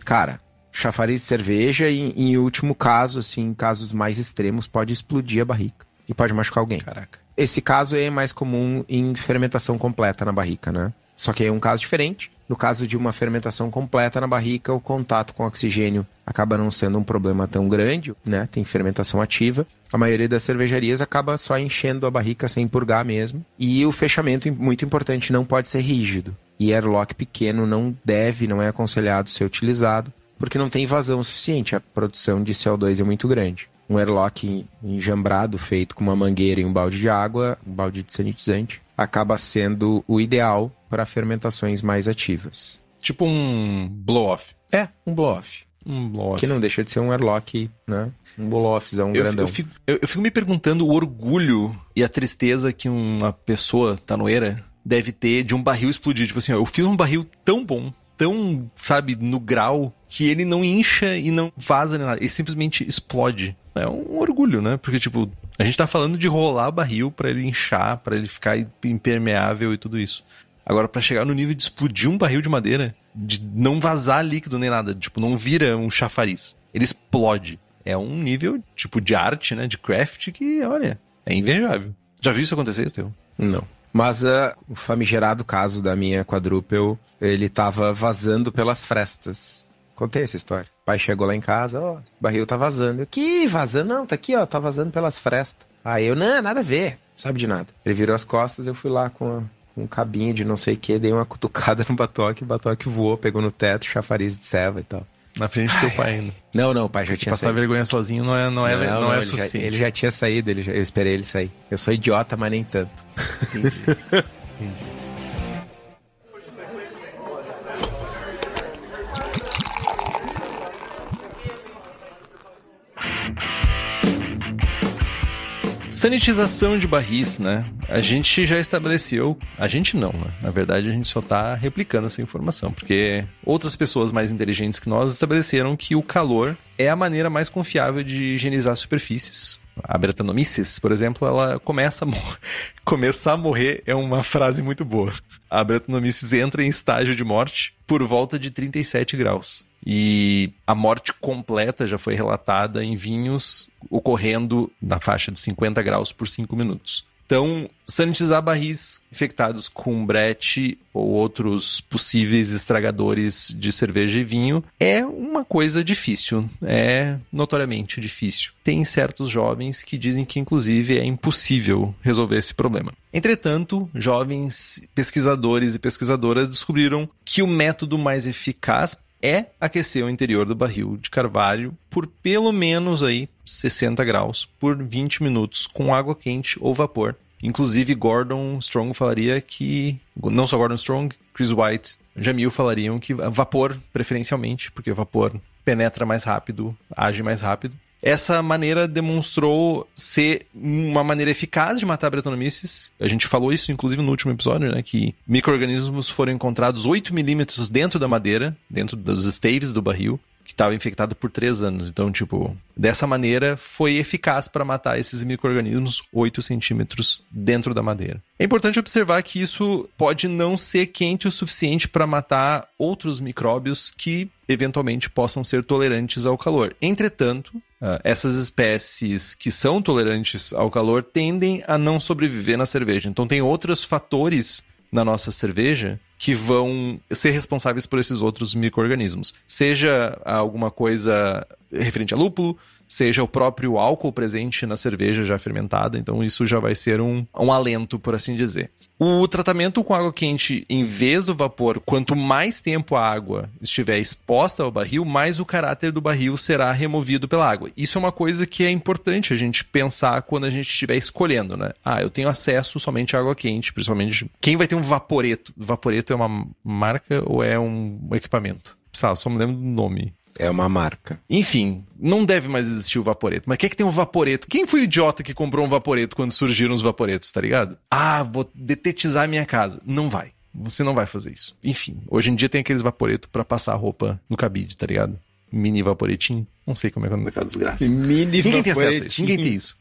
cara, chafariz de cerveja e, em último caso, assim, em casos mais extremos, pode explodir a barrica e pode machucar alguém. Caraca. Esse caso é mais comum em fermentação completa na barrica, né? Só que é um caso diferente. No caso de uma fermentação completa na barrica, o contato com oxigênio acaba não sendo um problema tão grande, né? Tem fermentação ativa. A maioria das cervejarias acaba só enchendo a barrica sem purgar mesmo. E o fechamento, muito importante, não pode ser rígido e airlock pequeno não deve, não é aconselhado ser utilizado, porque não tem vazão suficiente, a produção de CO2 é muito grande. Um airlock enjambrado, feito com uma mangueira e um balde de água, um balde de sanitizante, acaba sendo o ideal para fermentações mais ativas. Tipo um blow-off. É, um blow-off. Um blow-off. Que não deixa de ser um airlock, né? Um blow-offzão eu grandão. eu, fico, eu, eu fico me perguntando o orgulho e a tristeza que uma pessoa tanoeira deve ter de um barril explodir. Tipo assim, ó, eu fiz um barril tão bom, tão, sabe, no grau, que ele não incha e não vaza nem nada. Ele simplesmente explode. É um orgulho, né? Porque, tipo, a gente tá falando de rolar barril para ele inchar, para ele ficar impermeável e tudo isso. Agora, para chegar no nível de explodir um barril de madeira, de não vazar líquido nem nada, tipo, não vira um chafariz. Ele explode. É um nível, tipo, de arte, né? De craft que, olha, é invejável. Já viu isso acontecer, Estevão? Não. Mas uh, o famigerado caso da minha quadrúpel, ele tava vazando pelas frestas. Contei essa história. O pai chegou lá em casa, ó, oh, barril tá vazando. Eu, que vazando? Não, tá aqui, ó, tá vazando pelas frestas. Aí eu, não, nada a ver, sabe de nada. Ele virou as costas, eu fui lá com, a, com um cabinho de não sei o que, dei uma cutucada no batoque, o batoque voou, pegou no teto, chafariz de ceva e tal. Na frente do teu pai ainda. Não, não, o pai já tinha Passar saído. vergonha sozinho não é, não é, não, não, não é ele suficiente. Já, ele já tinha saído, ele já, eu esperei ele sair. Eu sou idiota, mas nem tanto. Entendi. Entendi. Sanitização de barris, né? A gente já estabeleceu, a gente não, né? Na verdade, a gente só está replicando essa informação, porque outras pessoas mais inteligentes que nós estabeleceram que o calor é a maneira mais confiável de higienizar superfícies. A Brettanomyces, por exemplo, ela começa a começar a morrer é uma frase muito boa. A Brettanomyces entra em estágio de morte por volta de 37 graus. E a morte completa já foi relatada em vinhos ocorrendo na faixa de 50 graus por 5 minutos. Então, sanitizar barris infectados com brete ou outros possíveis estragadores de cerveja e vinho é uma coisa difícil, é notoriamente difícil. Tem certos jovens que dizem que, inclusive, é impossível resolver esse problema. Entretanto, jovens pesquisadores e pesquisadoras descobriram que o método mais eficaz é aquecer o interior do barril de carvalho por pelo menos aí 60 graus por 20 minutos com água quente ou vapor. Inclusive Gordon Strong falaria que não só Gordon Strong, Chris White, Jamil falariam que vapor preferencialmente, porque vapor penetra mais rápido, age mais rápido. Essa maneira demonstrou ser uma maneira eficaz de matar bretonomices. A gente falou isso, inclusive, no último episódio, né? Que micro foram encontrados 8 milímetros dentro da madeira, dentro dos staves do barril, que estava infectado por três anos. Então, tipo, dessa maneira foi eficaz para matar esses micro-organismos 8 centímetros dentro da madeira. É importante observar que isso pode não ser quente o suficiente para matar outros micróbios que eventualmente possam ser tolerantes ao calor. Entretanto, ah, essas espécies que são tolerantes ao calor tendem a não sobreviver na cerveja. Então, tem outros fatores na nossa cerveja que vão ser responsáveis por esses outros micro-organismos. Seja alguma coisa referente a lúpulo, seja o próprio álcool presente na cerveja já fermentada. Então, isso já vai ser um, um alento, por assim dizer. O tratamento com água quente, em vez do vapor, quanto mais tempo a água estiver exposta ao barril, mais o caráter do barril será removido pela água. Isso é uma coisa que é importante a gente pensar quando a gente estiver escolhendo, né? Ah, eu tenho acesso somente à água quente, principalmente. Quem vai ter um vaporeto? Vaporeto é uma marca ou é um equipamento? Sabe, só me lembro do nome. É uma marca. Enfim, não deve mais existir o Vaporeto. Mas quem é que tem um Vaporeto? Quem foi o idiota que comprou um Vaporeto quando surgiram os Vaporetos, tá ligado? Ah, vou detetizar minha casa. Não vai. Você não vai fazer isso. Enfim, hoje em dia tem aqueles vaporetos para passar roupa no cabide, tá ligado? Mini Vaporetinho. Não sei como é que é o nome daquela desgraça. Mini Ninguém tem acesso a isso. Ninguém tem isso.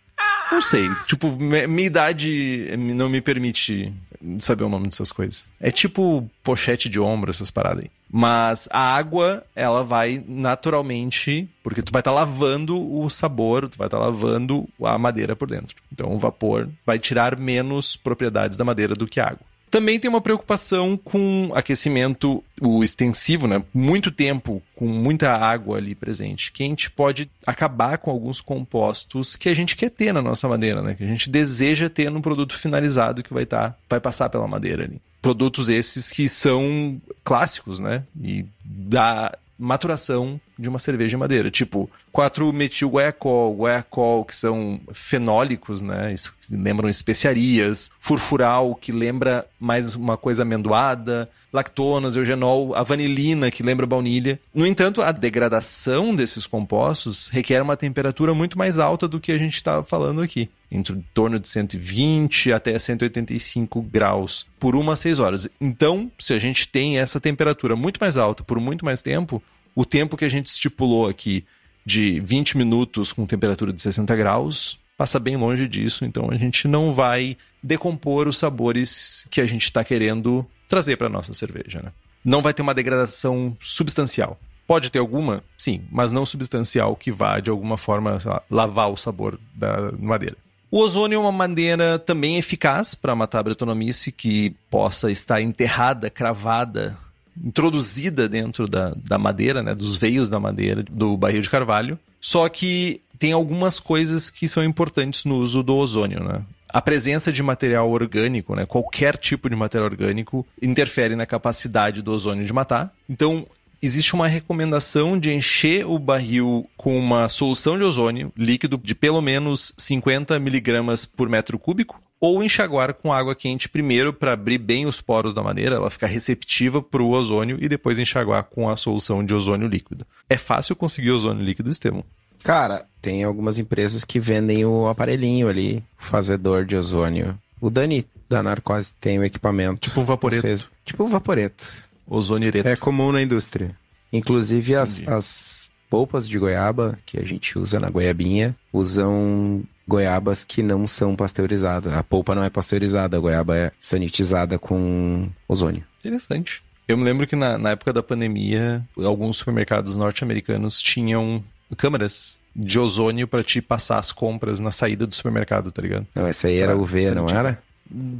Não sei. Tipo, minha idade não me permite saber o nome dessas coisas. É tipo pochete de ombro, essas paradas aí. Mas a água, ela vai naturalmente, porque tu vai estar tá lavando o sabor, tu vai estar tá lavando a madeira por dentro. Então o vapor vai tirar menos propriedades da madeira do que a água. Também tem uma preocupação com aquecimento o extensivo, né? Muito tempo com muita água ali presente, quente pode acabar com alguns compostos que a gente quer ter na nossa madeira, né? Que a gente deseja ter no produto finalizado que vai tá, vai passar pela madeira ali. Produtos esses que são clássicos, né? E da maturação de uma cerveja de madeira. Tipo, 4-metil-guaiacol, guaiacol, que são fenólicos, né? Isso lembram especiarias. Furfural, que lembra mais uma coisa amendoada. Lactonas, eugenol, a vanilina, que lembra baunilha. No entanto, a degradação desses compostos requer uma temperatura muito mais alta do que a gente estava tá falando aqui. Entre em torno de 120 até 185 graus por uma a 6 horas. Então, se a gente tem essa temperatura muito mais alta por muito mais tempo, o tempo que a gente estipulou aqui de 20 minutos com temperatura de 60 graus passa bem longe disso, então a gente não vai decompor os sabores que a gente está querendo trazer para nossa cerveja, né? Não vai ter uma degradação substancial. Pode ter alguma, sim, mas não substancial que vá de alguma forma lá, lavar o sabor da madeira. O ozônio é uma maneira também eficaz para matar a bretonomice que possa estar enterrada, cravada introduzida dentro da, da madeira, né, dos veios da madeira do barril de carvalho. Só que tem algumas coisas que são importantes no uso do ozônio, né? A presença de material orgânico, né, qualquer tipo de material orgânico, interfere na capacidade do ozônio de matar. Então, existe uma recomendação de encher o barril com uma solução de ozônio líquido de pelo menos 50 miligramas por metro cúbico ou enxaguar com água quente primeiro para abrir bem os poros da madeira, ela ficar receptiva para o ozônio e depois enxaguar com a solução de ozônio líquido. É fácil conseguir ozônio líquido, Estevam? Cara, tem algumas empresas que vendem o aparelhinho ali, o fazedor de ozônio. O Dani da Narcose tem o equipamento. Tipo um vaporeto. Vocês... Tipo um vaporeto. Ozônio ireto. É comum na indústria. Inclusive as, as polpas de goiaba que a gente usa na goiabinha usam goiabas que não são pasteurizadas. A polpa não é pasteurizada, a goiaba é sanitizada com ozônio. Interessante. Eu me lembro que na, na época da pandemia, alguns supermercados norte-americanos tinham câmeras de ozônio para te passar as compras na saída do supermercado, tá ligado? Não, essa aí era UV, não era?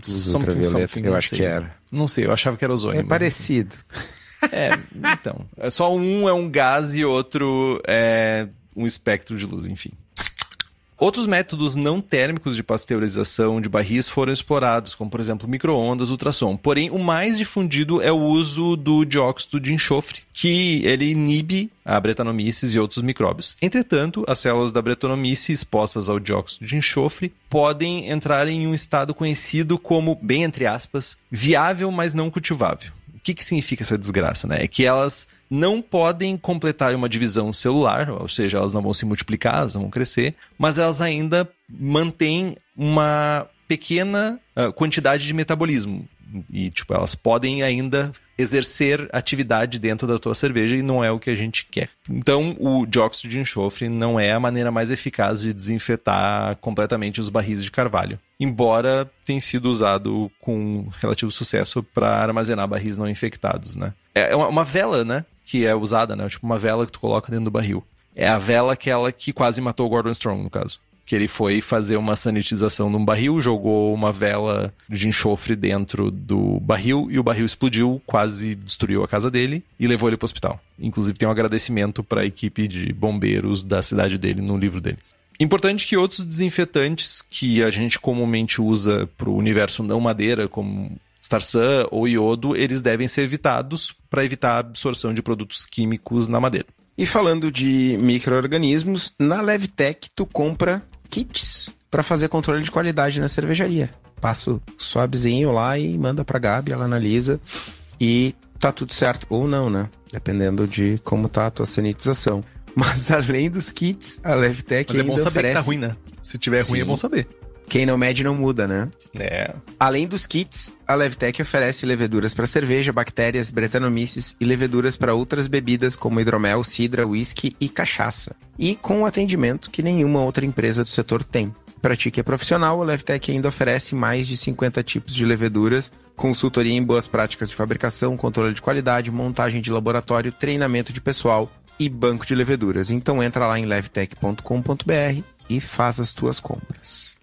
Something, ultravioleta, eu acho sei. que era. Não sei, eu achava que era ozônio. É parecido. É, então. É só um é um gás e outro é um espectro de luz, enfim. Outros métodos não térmicos de pasteurização de barris foram explorados, como por exemplo microondas, ultrassom. Porém, o mais difundido é o uso do dióxido de enxofre, que ele inibe a bretanomices e outros micróbios. Entretanto, as células da bretanomice expostas ao dióxido de enxofre podem entrar em um estado conhecido como, bem entre aspas, viável, mas não cultivável que, que significa essa desgraça, né? É que elas não podem completar uma divisão celular, ou seja, elas não vão se multiplicar, elas não vão crescer, mas elas ainda mantêm uma pequena uh, quantidade de metabolismo. E, tipo, elas podem ainda exercer atividade dentro da tua cerveja e não é o que a gente quer. Então, o dióxido de enxofre não é a maneira mais eficaz de desinfetar completamente os barris de carvalho, embora tenha sido usado com relativo sucesso para armazenar barris não infectados, né? É, é uma vela, né, que é usada, né? Tipo uma vela que tu coloca dentro do barril. É a vela aquela que quase matou o Gordon Strong, no caso que ele foi fazer uma sanitização num barril, jogou uma vela de enxofre dentro do barril e o barril explodiu, quase destruiu a casa dele e levou ele para o hospital. Inclusive tem um agradecimento para a equipe de bombeiros da cidade dele no livro dele. Importante que outros desinfetantes que a gente comumente usa para o universo não madeira, como Starsan ou iodo, eles devem ser evitados para evitar a absorção de produtos químicos na madeira. E falando de micro-organismos, na Levtech tu compra kits para fazer controle de qualidade na cervejaria. Passo suavezinho lá e manda pra Gabi, ela analisa e tá tudo certo ou não, né? Dependendo de como tá a tua sanitização. Mas além dos kits, a Levtech Mas é bom saber oferece... que tá ruim, né? Se tiver Sim. ruim é bom saber. Quem não mede não muda, né? É. Além dos kits, a Levtech oferece leveduras para cerveja, bactérias, bretanomices e leveduras para outras bebidas como hidromel, sidra, whisky e cachaça. E com atendimento que nenhuma outra empresa do setor tem. Para ti que é profissional, a Levtech ainda oferece mais de 50 tipos de leveduras, consultoria em boas práticas de fabricação, controle de qualidade, montagem de laboratório, treinamento de pessoal e banco de leveduras. Então entra lá em levtech.com.br e faz as tuas compras.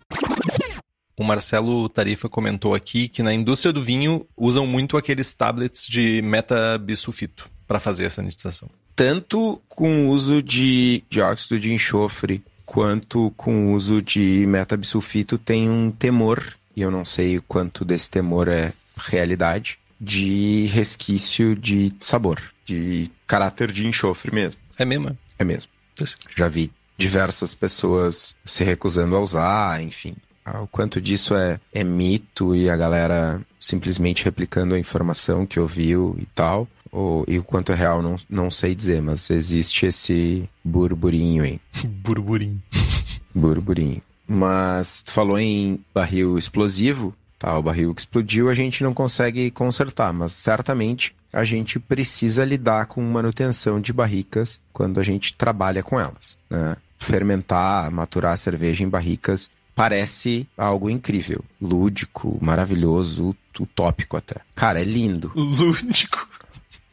O Marcelo Tarifa comentou aqui que na indústria do vinho usam muito aqueles tablets de metabisulfito para fazer a sanitização. Tanto com o uso de dióxido de enxofre quanto com o uso de metabisulfito tem um temor, e eu não sei o quanto desse temor é realidade, de resquício de sabor, de caráter de enxofre mesmo. É mesmo? É, é mesmo. Tá Já vi diversas pessoas se recusando a usar, enfim. Ah, o quanto disso é, é mito e a galera simplesmente replicando a informação que ouviu e tal. Ou, e o quanto é real, não, não sei dizer, mas existe esse burburinho, hein? burburinho. burburinho. Mas tu falou em barril explosivo, tá? O barril que explodiu a gente não consegue consertar, mas certamente a gente precisa lidar com manutenção de barricas quando a gente trabalha com elas. Né? fermentar, maturar a cerveja em barricas parece algo incrível, lúdico, maravilhoso, utópico até. Cara, é lindo. Lúdico.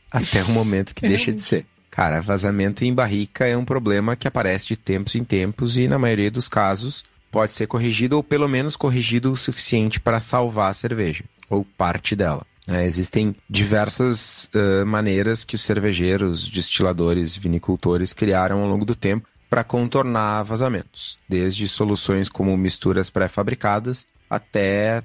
Até o momento que deixa de é. ser. Cara, vazamento em barrica é um problema que aparece de tempos em tempos e, na maioria dos casos, pode ser corrigido ou pelo menos corrigido o suficiente para salvar a cerveja, ou parte dela. É, existem diversas uh, maneiras que os cervejeiros, destiladores, vinicultores criaram ao longo do tempo para contornar vazamentos, desde soluções como misturas pré-fabricadas até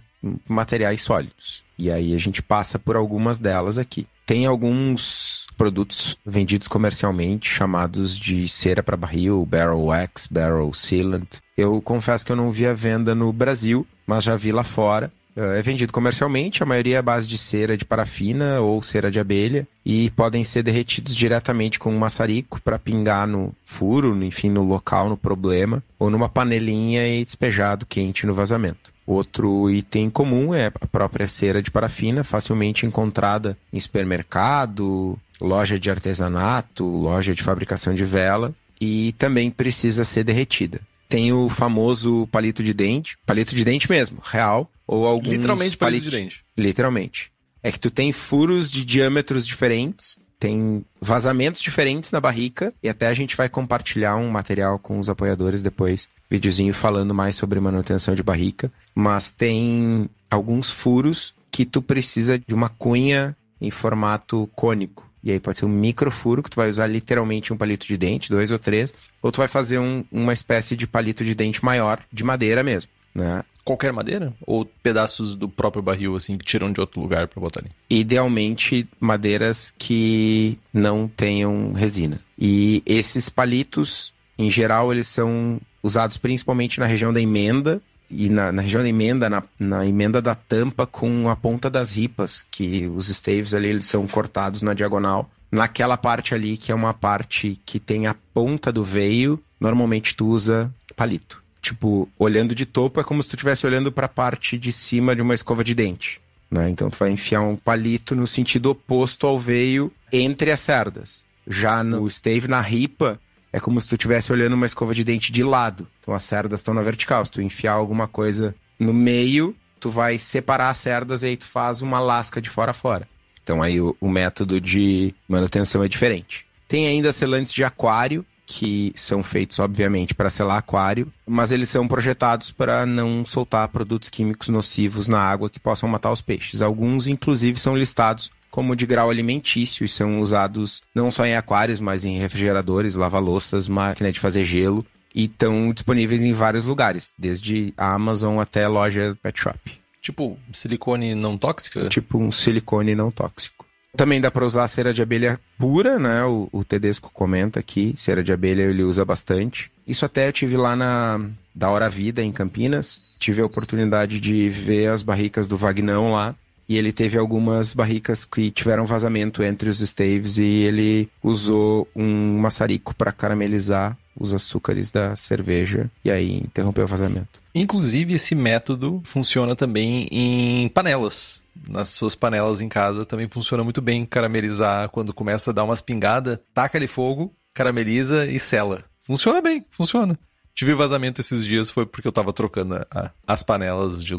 materiais sólidos. E aí a gente passa por algumas delas aqui. Tem alguns produtos vendidos comercialmente chamados de cera para barril, barrel wax, barrel sealant. Eu confesso que eu não vi a venda no Brasil, mas já vi lá fora ah, é vendido comercialmente, a maioria é à base de cera de parafina ou cera de abelha e podem ser derretidos diretamente com um maçarico para pingar no furo, enfim, no local, no problema, ou numa panelinha e despejado quente no vazamento. Outro item comum é a própria cera de parafina, facilmente encontrada em supermercado, loja de artesanato, loja de fabricação de vela e também precisa ser derretida. Tem o famoso palito de dente, palito de dente mesmo, real, ou alguns Literalmente palito de dente. Literalmente. É que tu tem furos de diâmetros diferentes, tem vazamentos diferentes na barrica, e até a gente vai compartilhar um material com os apoiadores depois, videozinho falando mais sobre manutenção de barrica. Mas tem alguns furos que tu precisa de uma cunha em formato cônico. E aí pode ser um microfuro, que tu vai usar literalmente um palito de dente, dois ou três, ou tu vai fazer um, uma espécie de palito de dente maior, de madeira mesmo, né? qualquer madeira? Ou pedaços do próprio barril, assim, que tiram de outro lugar para botar ali? Idealmente, madeiras que não tenham resina. E esses palitos, em geral, eles são usados principalmente na região da emenda. E na, na região da emenda, na, na, emenda da tampa com a ponta das ripas, que os staves ali eles são cortados na diagonal. Naquela parte ali, que é uma parte que tem a ponta do veio, normalmente tu usa palito tipo, olhando de topo é como se tu estivesse olhando para a parte de cima de uma escova de dente. Né? Então tu vai enfiar um palito no sentido oposto ao veio entre as cerdas. Já no stave, na ripa, é como se tu estivesse olhando uma escova de dente de lado. Então as cerdas estão na vertical. Se tu enfiar alguma coisa no meio, tu vai separar as cerdas e aí tu faz uma lasca de fora a fora. Então aí o, o método de manutenção é diferente. Tem ainda selantes de aquário, que são feitos, obviamente, para selar aquário, mas eles são projetados para não soltar produtos químicos nocivos na água que possam matar os peixes. Alguns, inclusive, são listados como de grau alimentício e são usados não só em aquários, mas em refrigeradores, lava-louças, máquina de fazer gelo e estão disponíveis em vários lugares, desde a Amazon até a loja Pet Shop. Tipo silicone não tóxico? Tipo um silicone não tóxico. Também dá para usar cera de abelha pura, né? O, o Tedesco comenta aqui, cera de abelha ele usa bastante. Isso até eu tive lá na da Hora Vida em Campinas, tive a oportunidade de ver as barricas do Vagnão lá. E ele teve algumas barricas que tiveram vazamento entre os staves e ele usou um maçarico para caramelizar os açúcares da cerveja e aí interrompeu o vazamento. Inclusive, esse método funciona também em panelas. Nas suas panelas em casa também funciona muito bem caramelizar quando começa a dar umas pingadas, taca ali fogo, carameliza e sela. Funciona bem, funciona. Tive vazamento esses dias, foi porque eu tava trocando a, as panelas de.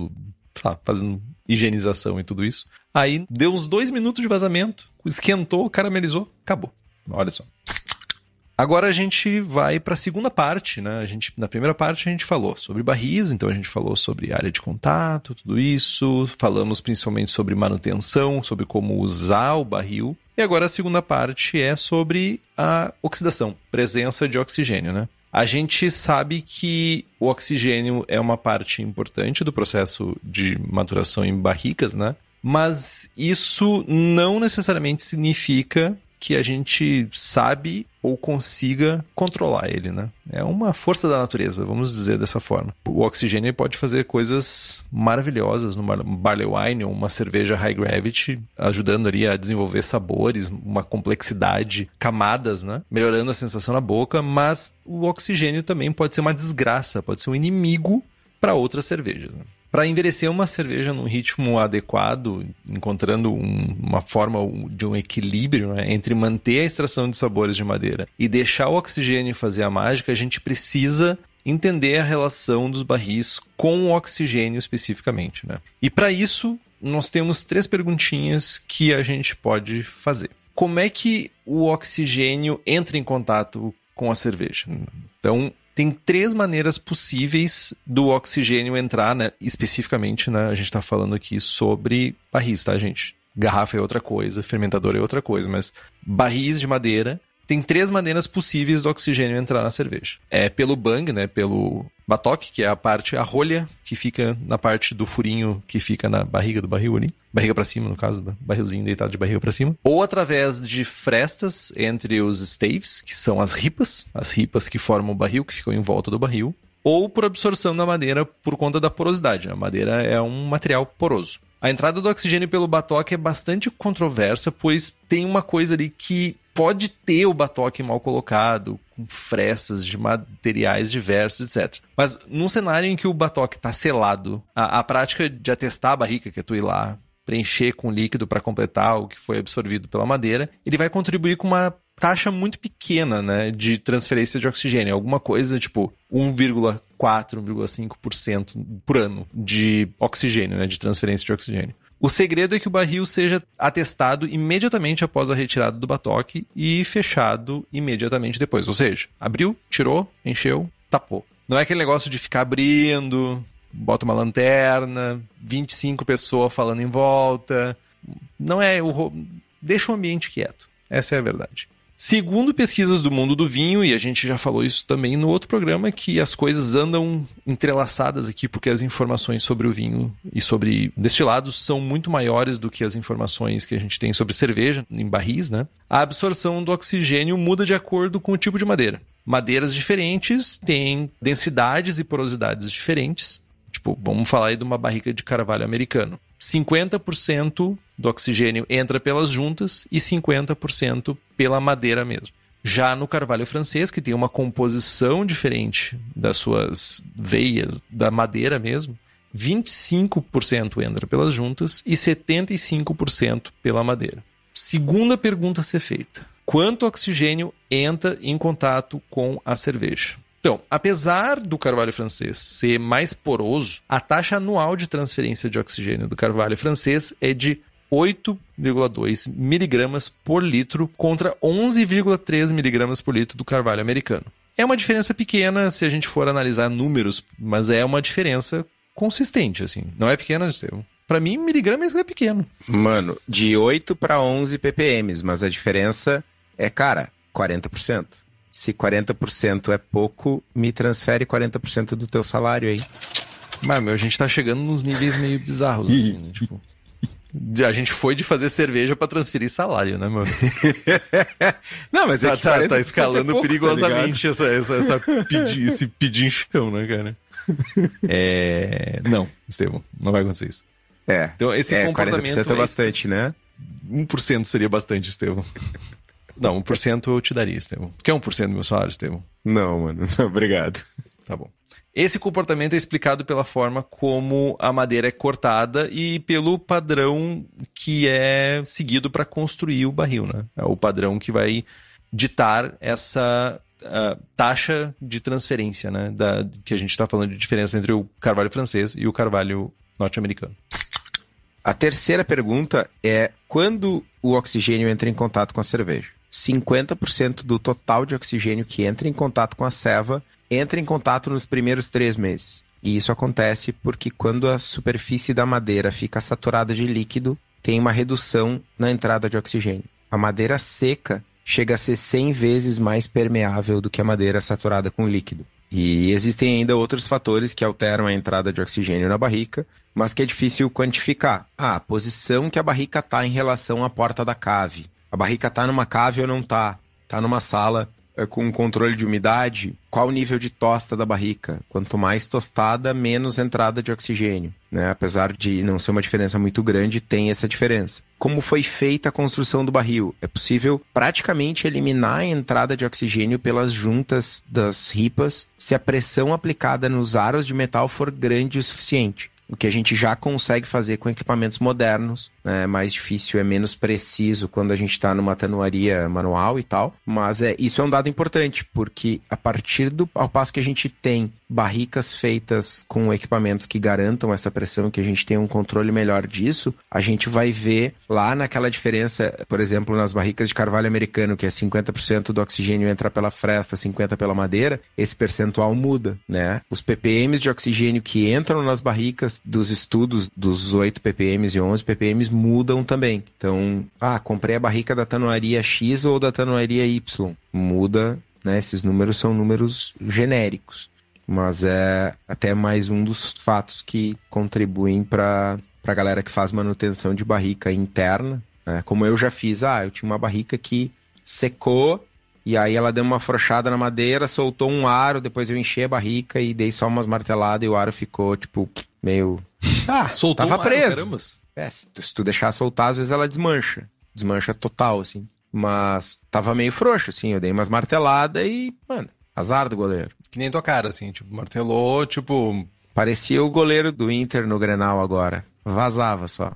Tá, fazendo higienização e tudo isso. Aí deu uns dois minutos de vazamento, esquentou, caramelizou, acabou. Olha só. Agora a gente vai para a segunda parte, né? A gente, na primeira parte a gente falou sobre barris, então a gente falou sobre área de contato, tudo isso, falamos principalmente sobre manutenção, sobre como usar o barril. E agora a segunda parte é sobre a oxidação, presença de oxigênio, né? A gente sabe que o oxigênio é uma parte importante do processo de maturação em barricas, né? Mas isso não necessariamente significa que a gente sabe ou consiga controlar ele, né? É uma força da natureza, vamos dizer dessa forma. O oxigênio pode fazer coisas maravilhosas no barley wine ou uma cerveja high gravity, ajudando ali a desenvolver sabores, uma complexidade, camadas, né? Melhorando a sensação na boca, mas o oxigênio também pode ser uma desgraça, pode ser um inimigo para outras cervejas. Né? Para envelhecer uma cerveja num ritmo adequado, encontrando um, uma forma de um equilíbrio né, entre manter a extração de sabores de madeira e deixar o oxigênio fazer a mágica, a gente precisa entender a relação dos barris com o oxigênio especificamente. Né? E para isso, nós temos três perguntinhas que a gente pode fazer. Como é que o oxigênio entra em contato com a cerveja? Então, tem três maneiras possíveis do oxigênio entrar, né? Especificamente, né? A gente está falando aqui sobre barris, tá, gente? Garrafa é outra coisa, fermentador é outra coisa, mas barris de madeira tem três maneiras possíveis do oxigênio entrar na cerveja. É pelo bang, né? Pelo batoque, que é a parte, a rolha que fica na parte do furinho que fica na barriga do barril ali barriga para cima, no caso, barrilzinho deitado de barriga para cima, ou através de frestas entre os staves, que são as ripas, as ripas que formam o barril, que ficam em volta do barril, ou por absorção da madeira por conta da porosidade. A madeira é um material poroso. A entrada do oxigênio pelo batoque é bastante controversa, pois tem uma coisa ali que pode ter o batoque mal colocado, com frestas de materiais diversos, etc. Mas num cenário em que o batoque está selado, a, a, prática de atestar a barrica, que é tu ir lá preencher com líquido para completar o que foi absorvido pela madeira, ele vai contribuir com uma taxa muito pequena né, de transferência de oxigênio, é alguma coisa tipo 1,4, 1,5% por ano de oxigênio, né, de transferência de oxigênio. O segredo é que o barril seja atestado imediatamente após a retirada do batoque e fechado imediatamente depois. Ou seja, abriu, tirou, encheu, tapou. Não é aquele negócio de ficar abrindo, bota uma lanterna, 25 pessoas falando em volta. Não é o deixa o ambiente quieto. Essa é a verdade. Segundo pesquisas do mundo do vinho, e a gente já falou isso também no outro programa, que as coisas andam entrelaçadas aqui porque as informações sobre o vinho e sobre destilados são muito maiores do que as informações que a gente tem sobre cerveja em barris, né? A absorção do oxigênio muda de acordo com o tipo de madeira. Madeiras diferentes têm densidades e porosidades diferentes Tipo, vamos falar aí de uma barrica de carvalho americano. 50% do oxigênio entra pelas juntas e 50% pela madeira mesmo. Já no carvalho francês, que tem uma composição diferente das suas veias, da madeira mesmo, 25% entra pelas juntas e 75% pela madeira. Segunda pergunta a ser feita: quanto oxigênio entra em contato com a cerveja? Então, apesar do carvalho francês ser mais poroso, a taxa anual de transferência de oxigênio do carvalho francês é de 8,2 miligramas por litro contra 11,3 miligramas por litro do carvalho americano. É uma diferença pequena se a gente for analisar números, mas é uma diferença consistente, assim. Não é pequena, Estevam? Para mim, miligramas é pequeno. Mano, de 8 para 11 ppm, mas a diferença é, cara, 40%. Se 40% é pouco, me transfere 40% do teu salário aí. Mas, meu, a gente tá chegando nos níveis meio bizarros, assim, né? Tipo. A gente foi de fazer cerveja para transferir salário, né, mano? não, mas tá, é tá, tá, tá é escalando é pouco, tá perigosamente tá essa, essa, essa pedi, esse pedinchão, né, cara? É... Não, Estevam, não vai acontecer isso. É. Então, esse é, comportamento. 40% é, é bastante, né? 1% né? seria bastante, Estevam. Não, 1% eu te daria, Estevam. Quer 1% do meu salário, Estevam? Não, mano. Obrigado. Tá bom. Esse comportamento é explicado pela forma como a madeira é cortada e pelo padrão que é seguido para construir o barril, né? É o padrão que vai ditar essa ah, taxa de transferência, né? Da, que a gente está falando de diferença entre o carvalho francês e o carvalho norte-americano. A terceira pergunta é quando o oxigênio entra em contato com a cerveja? 50% do total de oxigênio que entra em contato com a seva entra em contato nos primeiros três meses. E isso acontece porque quando a superfície da madeira fica saturada de líquido, tem uma redução na entrada de oxigênio. A madeira seca chega a ser 100 vezes mais permeável do que a madeira saturada com líquido. E existem ainda outros fatores que alteram a entrada de oxigênio na barrica, mas que é difícil quantificar. Ah, a posição que a barrica está em relação à porta da cave, a barrica tá numa cave ou não tá? Tá numa sala é, com controle de umidade? Qual o nível de tosta da barrica? Quanto mais tostada, menos entrada de oxigênio. Né? Apesar de não ser uma diferença muito grande, tem essa diferença. Como foi feita a construção do barril? É possível praticamente eliminar a entrada de oxigênio pelas juntas das ripas se a pressão aplicada nos aros de metal for grande o suficiente o que a gente já consegue fazer com equipamentos modernos. É mais difícil, é menos preciso quando a gente está numa tanuaria manual e tal. Mas é, isso é um dado importante, porque a partir do ao passo que a gente tem barricas feitas com equipamentos que garantam essa pressão, que a gente tem um controle melhor disso, a gente vai ver lá naquela diferença, por exemplo, nas barricas de carvalho americano, que é 50% do oxigênio entra pela fresta, 50% pela madeira, esse percentual muda, né? Os ppms de oxigênio que entram nas barricas dos estudos dos 8 ppms e 11 ppms mudam também. Então, ah, comprei a barrica da tanoaria X ou da tanoaria Y. Muda, né? Esses números são números genéricos. Mas é até mais um dos fatos que contribuem para a galera que faz manutenção de barrica interna. Né? Como eu já fiz, ah, eu tinha uma barrica que secou e aí ela deu uma frochada na madeira, soltou um aro, depois eu enchi a barrica e dei só umas marteladas e o aro ficou, tipo, meio. Ah, soltou tava um preso. é, se tu deixar soltar, às vezes ela desmancha. Desmancha total, assim. Mas tava meio frouxo, assim. Eu dei umas marteladas e, mano, azar do goleiro. Que nem tua cara, assim, tipo, martelou, tipo. Parecia o goleiro do Inter no Grenal agora. Vazava só.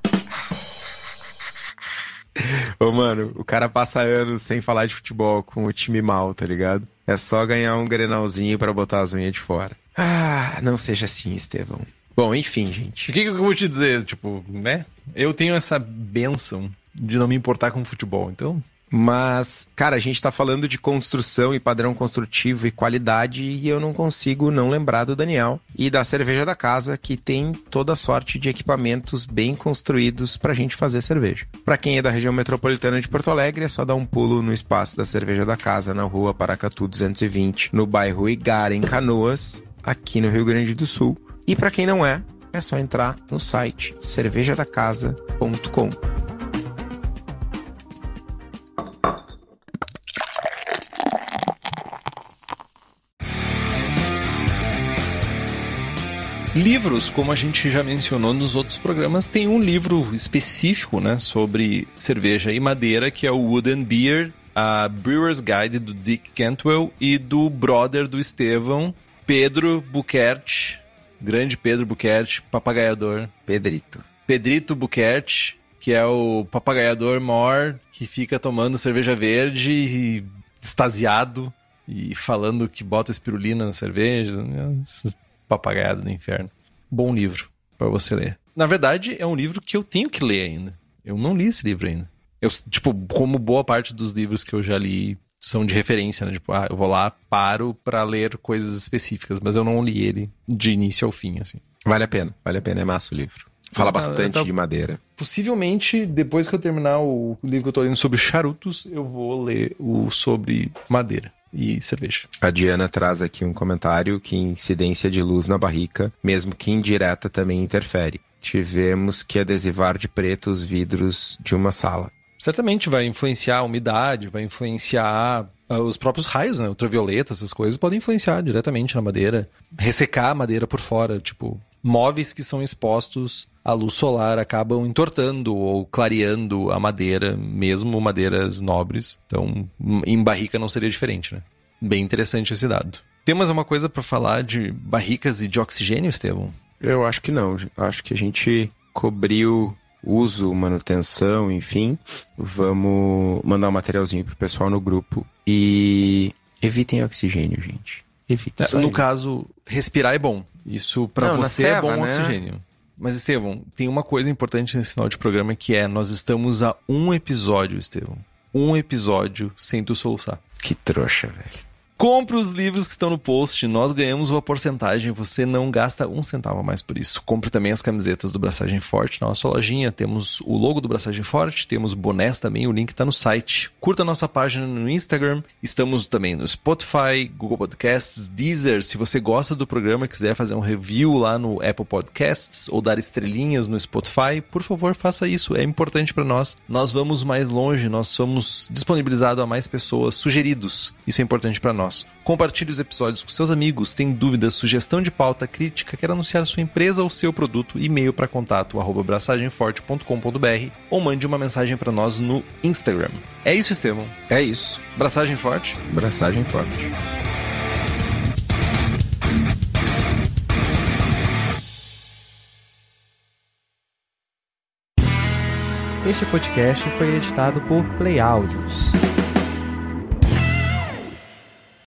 Ô, mano, o cara passa anos sem falar de futebol com o time mal, tá ligado? É só ganhar um grenalzinho para botar as unhas de fora. Ah, não seja assim, Estevão. Bom, enfim, gente. O que, que eu vou te dizer? Tipo, né? Eu tenho essa benção de não me importar com futebol, então mas, cara, a gente está falando de construção e padrão construtivo e qualidade, e eu não consigo não lembrar do Daniel e da cerveja da casa, que tem toda sorte de equipamentos bem construídos para a gente fazer cerveja. Para quem é da região metropolitana de Porto Alegre, é só dar um pulo no espaço da cerveja da casa, na rua Paracatu 220, no bairro Igara, em Canoas, aqui no Rio Grande do Sul. E para quem não é, é só entrar no site cervejadacasa.com. Livros, como a gente já mencionou nos outros programas, tem um livro específico né, sobre cerveja e madeira, que é o Wooden Beer, a Brewer's Guide do Dick Cantwell e do brother do Estevão, Pedro Buquerte, grande Pedro Buquerte, papagaiador. Pedrito. Pedrito Buquerte, que é o papagaiador mor que fica tomando cerveja verde e extasiado e falando que bota espirulina na cerveja. Né, papagaiada do inferno. Bom livro para você ler. Na verdade, é um livro que eu tenho que ler ainda. Eu não li esse livro ainda. Eu, tipo, como boa parte dos livros que eu já li são de referência, né? Tipo, ah, eu vou lá, paro para ler coisas específicas, mas eu não li ele de início ao fim, assim. Vale a pena, vale a pena, é massa o livro. Fala tá, bastante tá... de madeira. Possivelmente, depois que eu terminar o livro que eu tô lendo sobre charutos, eu vou ler o sobre madeira e cerveja. A Diana traz aqui um comentário que incidência de luz na barrica, mesmo que indireta, também interfere. Tivemos que adesivar de preto os vidros de uma sala. Certamente vai influenciar a umidade, vai influenciar ah, os próprios raios, né? Ultravioleta, essas coisas, podem influenciar diretamente na madeira. Ressecar a madeira por fora, tipo, móveis que são expostos a luz solar acabam entortando ou clareando a madeira, mesmo madeiras nobres. Então, em barrica não seria diferente, né? Bem interessante esse dado. Tem mais uma coisa para falar de barricas e de oxigênio, Estevam? Eu acho que não. Acho que a gente cobriu uso, manutenção, enfim. Vamos mandar um materialzinho pro pessoal no grupo e evitem oxigênio, gente. Evitem. É, no caso, respirar é bom. Isso para você serva, é bom né? oxigênio. Mas, Estevão, tem uma coisa importante nesse final de programa que é: nós estamos a um episódio, Estevão, Um episódio sem tu soluçar. Que trouxa, velho. Compre os livros que estão no post, nós ganhamos uma porcentagem, você não gasta um centavo a mais por isso. Compre também as camisetas do Braçagem Forte na nossa lojinha, temos o logo do Braçagem Forte, temos bonés também, o link está no site. Curta a nossa página no Instagram, estamos também no Spotify, Google Podcasts, Deezer. Se você gosta do programa e quiser fazer um review lá no Apple Podcasts ou dar estrelinhas no Spotify, por favor, faça isso, é importante para nós. Nós vamos mais longe, nós somos disponibilizados a mais pessoas sugeridos, isso é importante para nós nós. Compartilhe os episódios com seus amigos, tem dúvidas, sugestão de pauta, crítica, quer anunciar sua empresa ou seu produto, e-mail para contato arroba ou mande uma mensagem para nós no Instagram. É isso, Estevam? É isso. Braçagem forte? Braçagem forte. Este podcast foi editado por Play Áudios.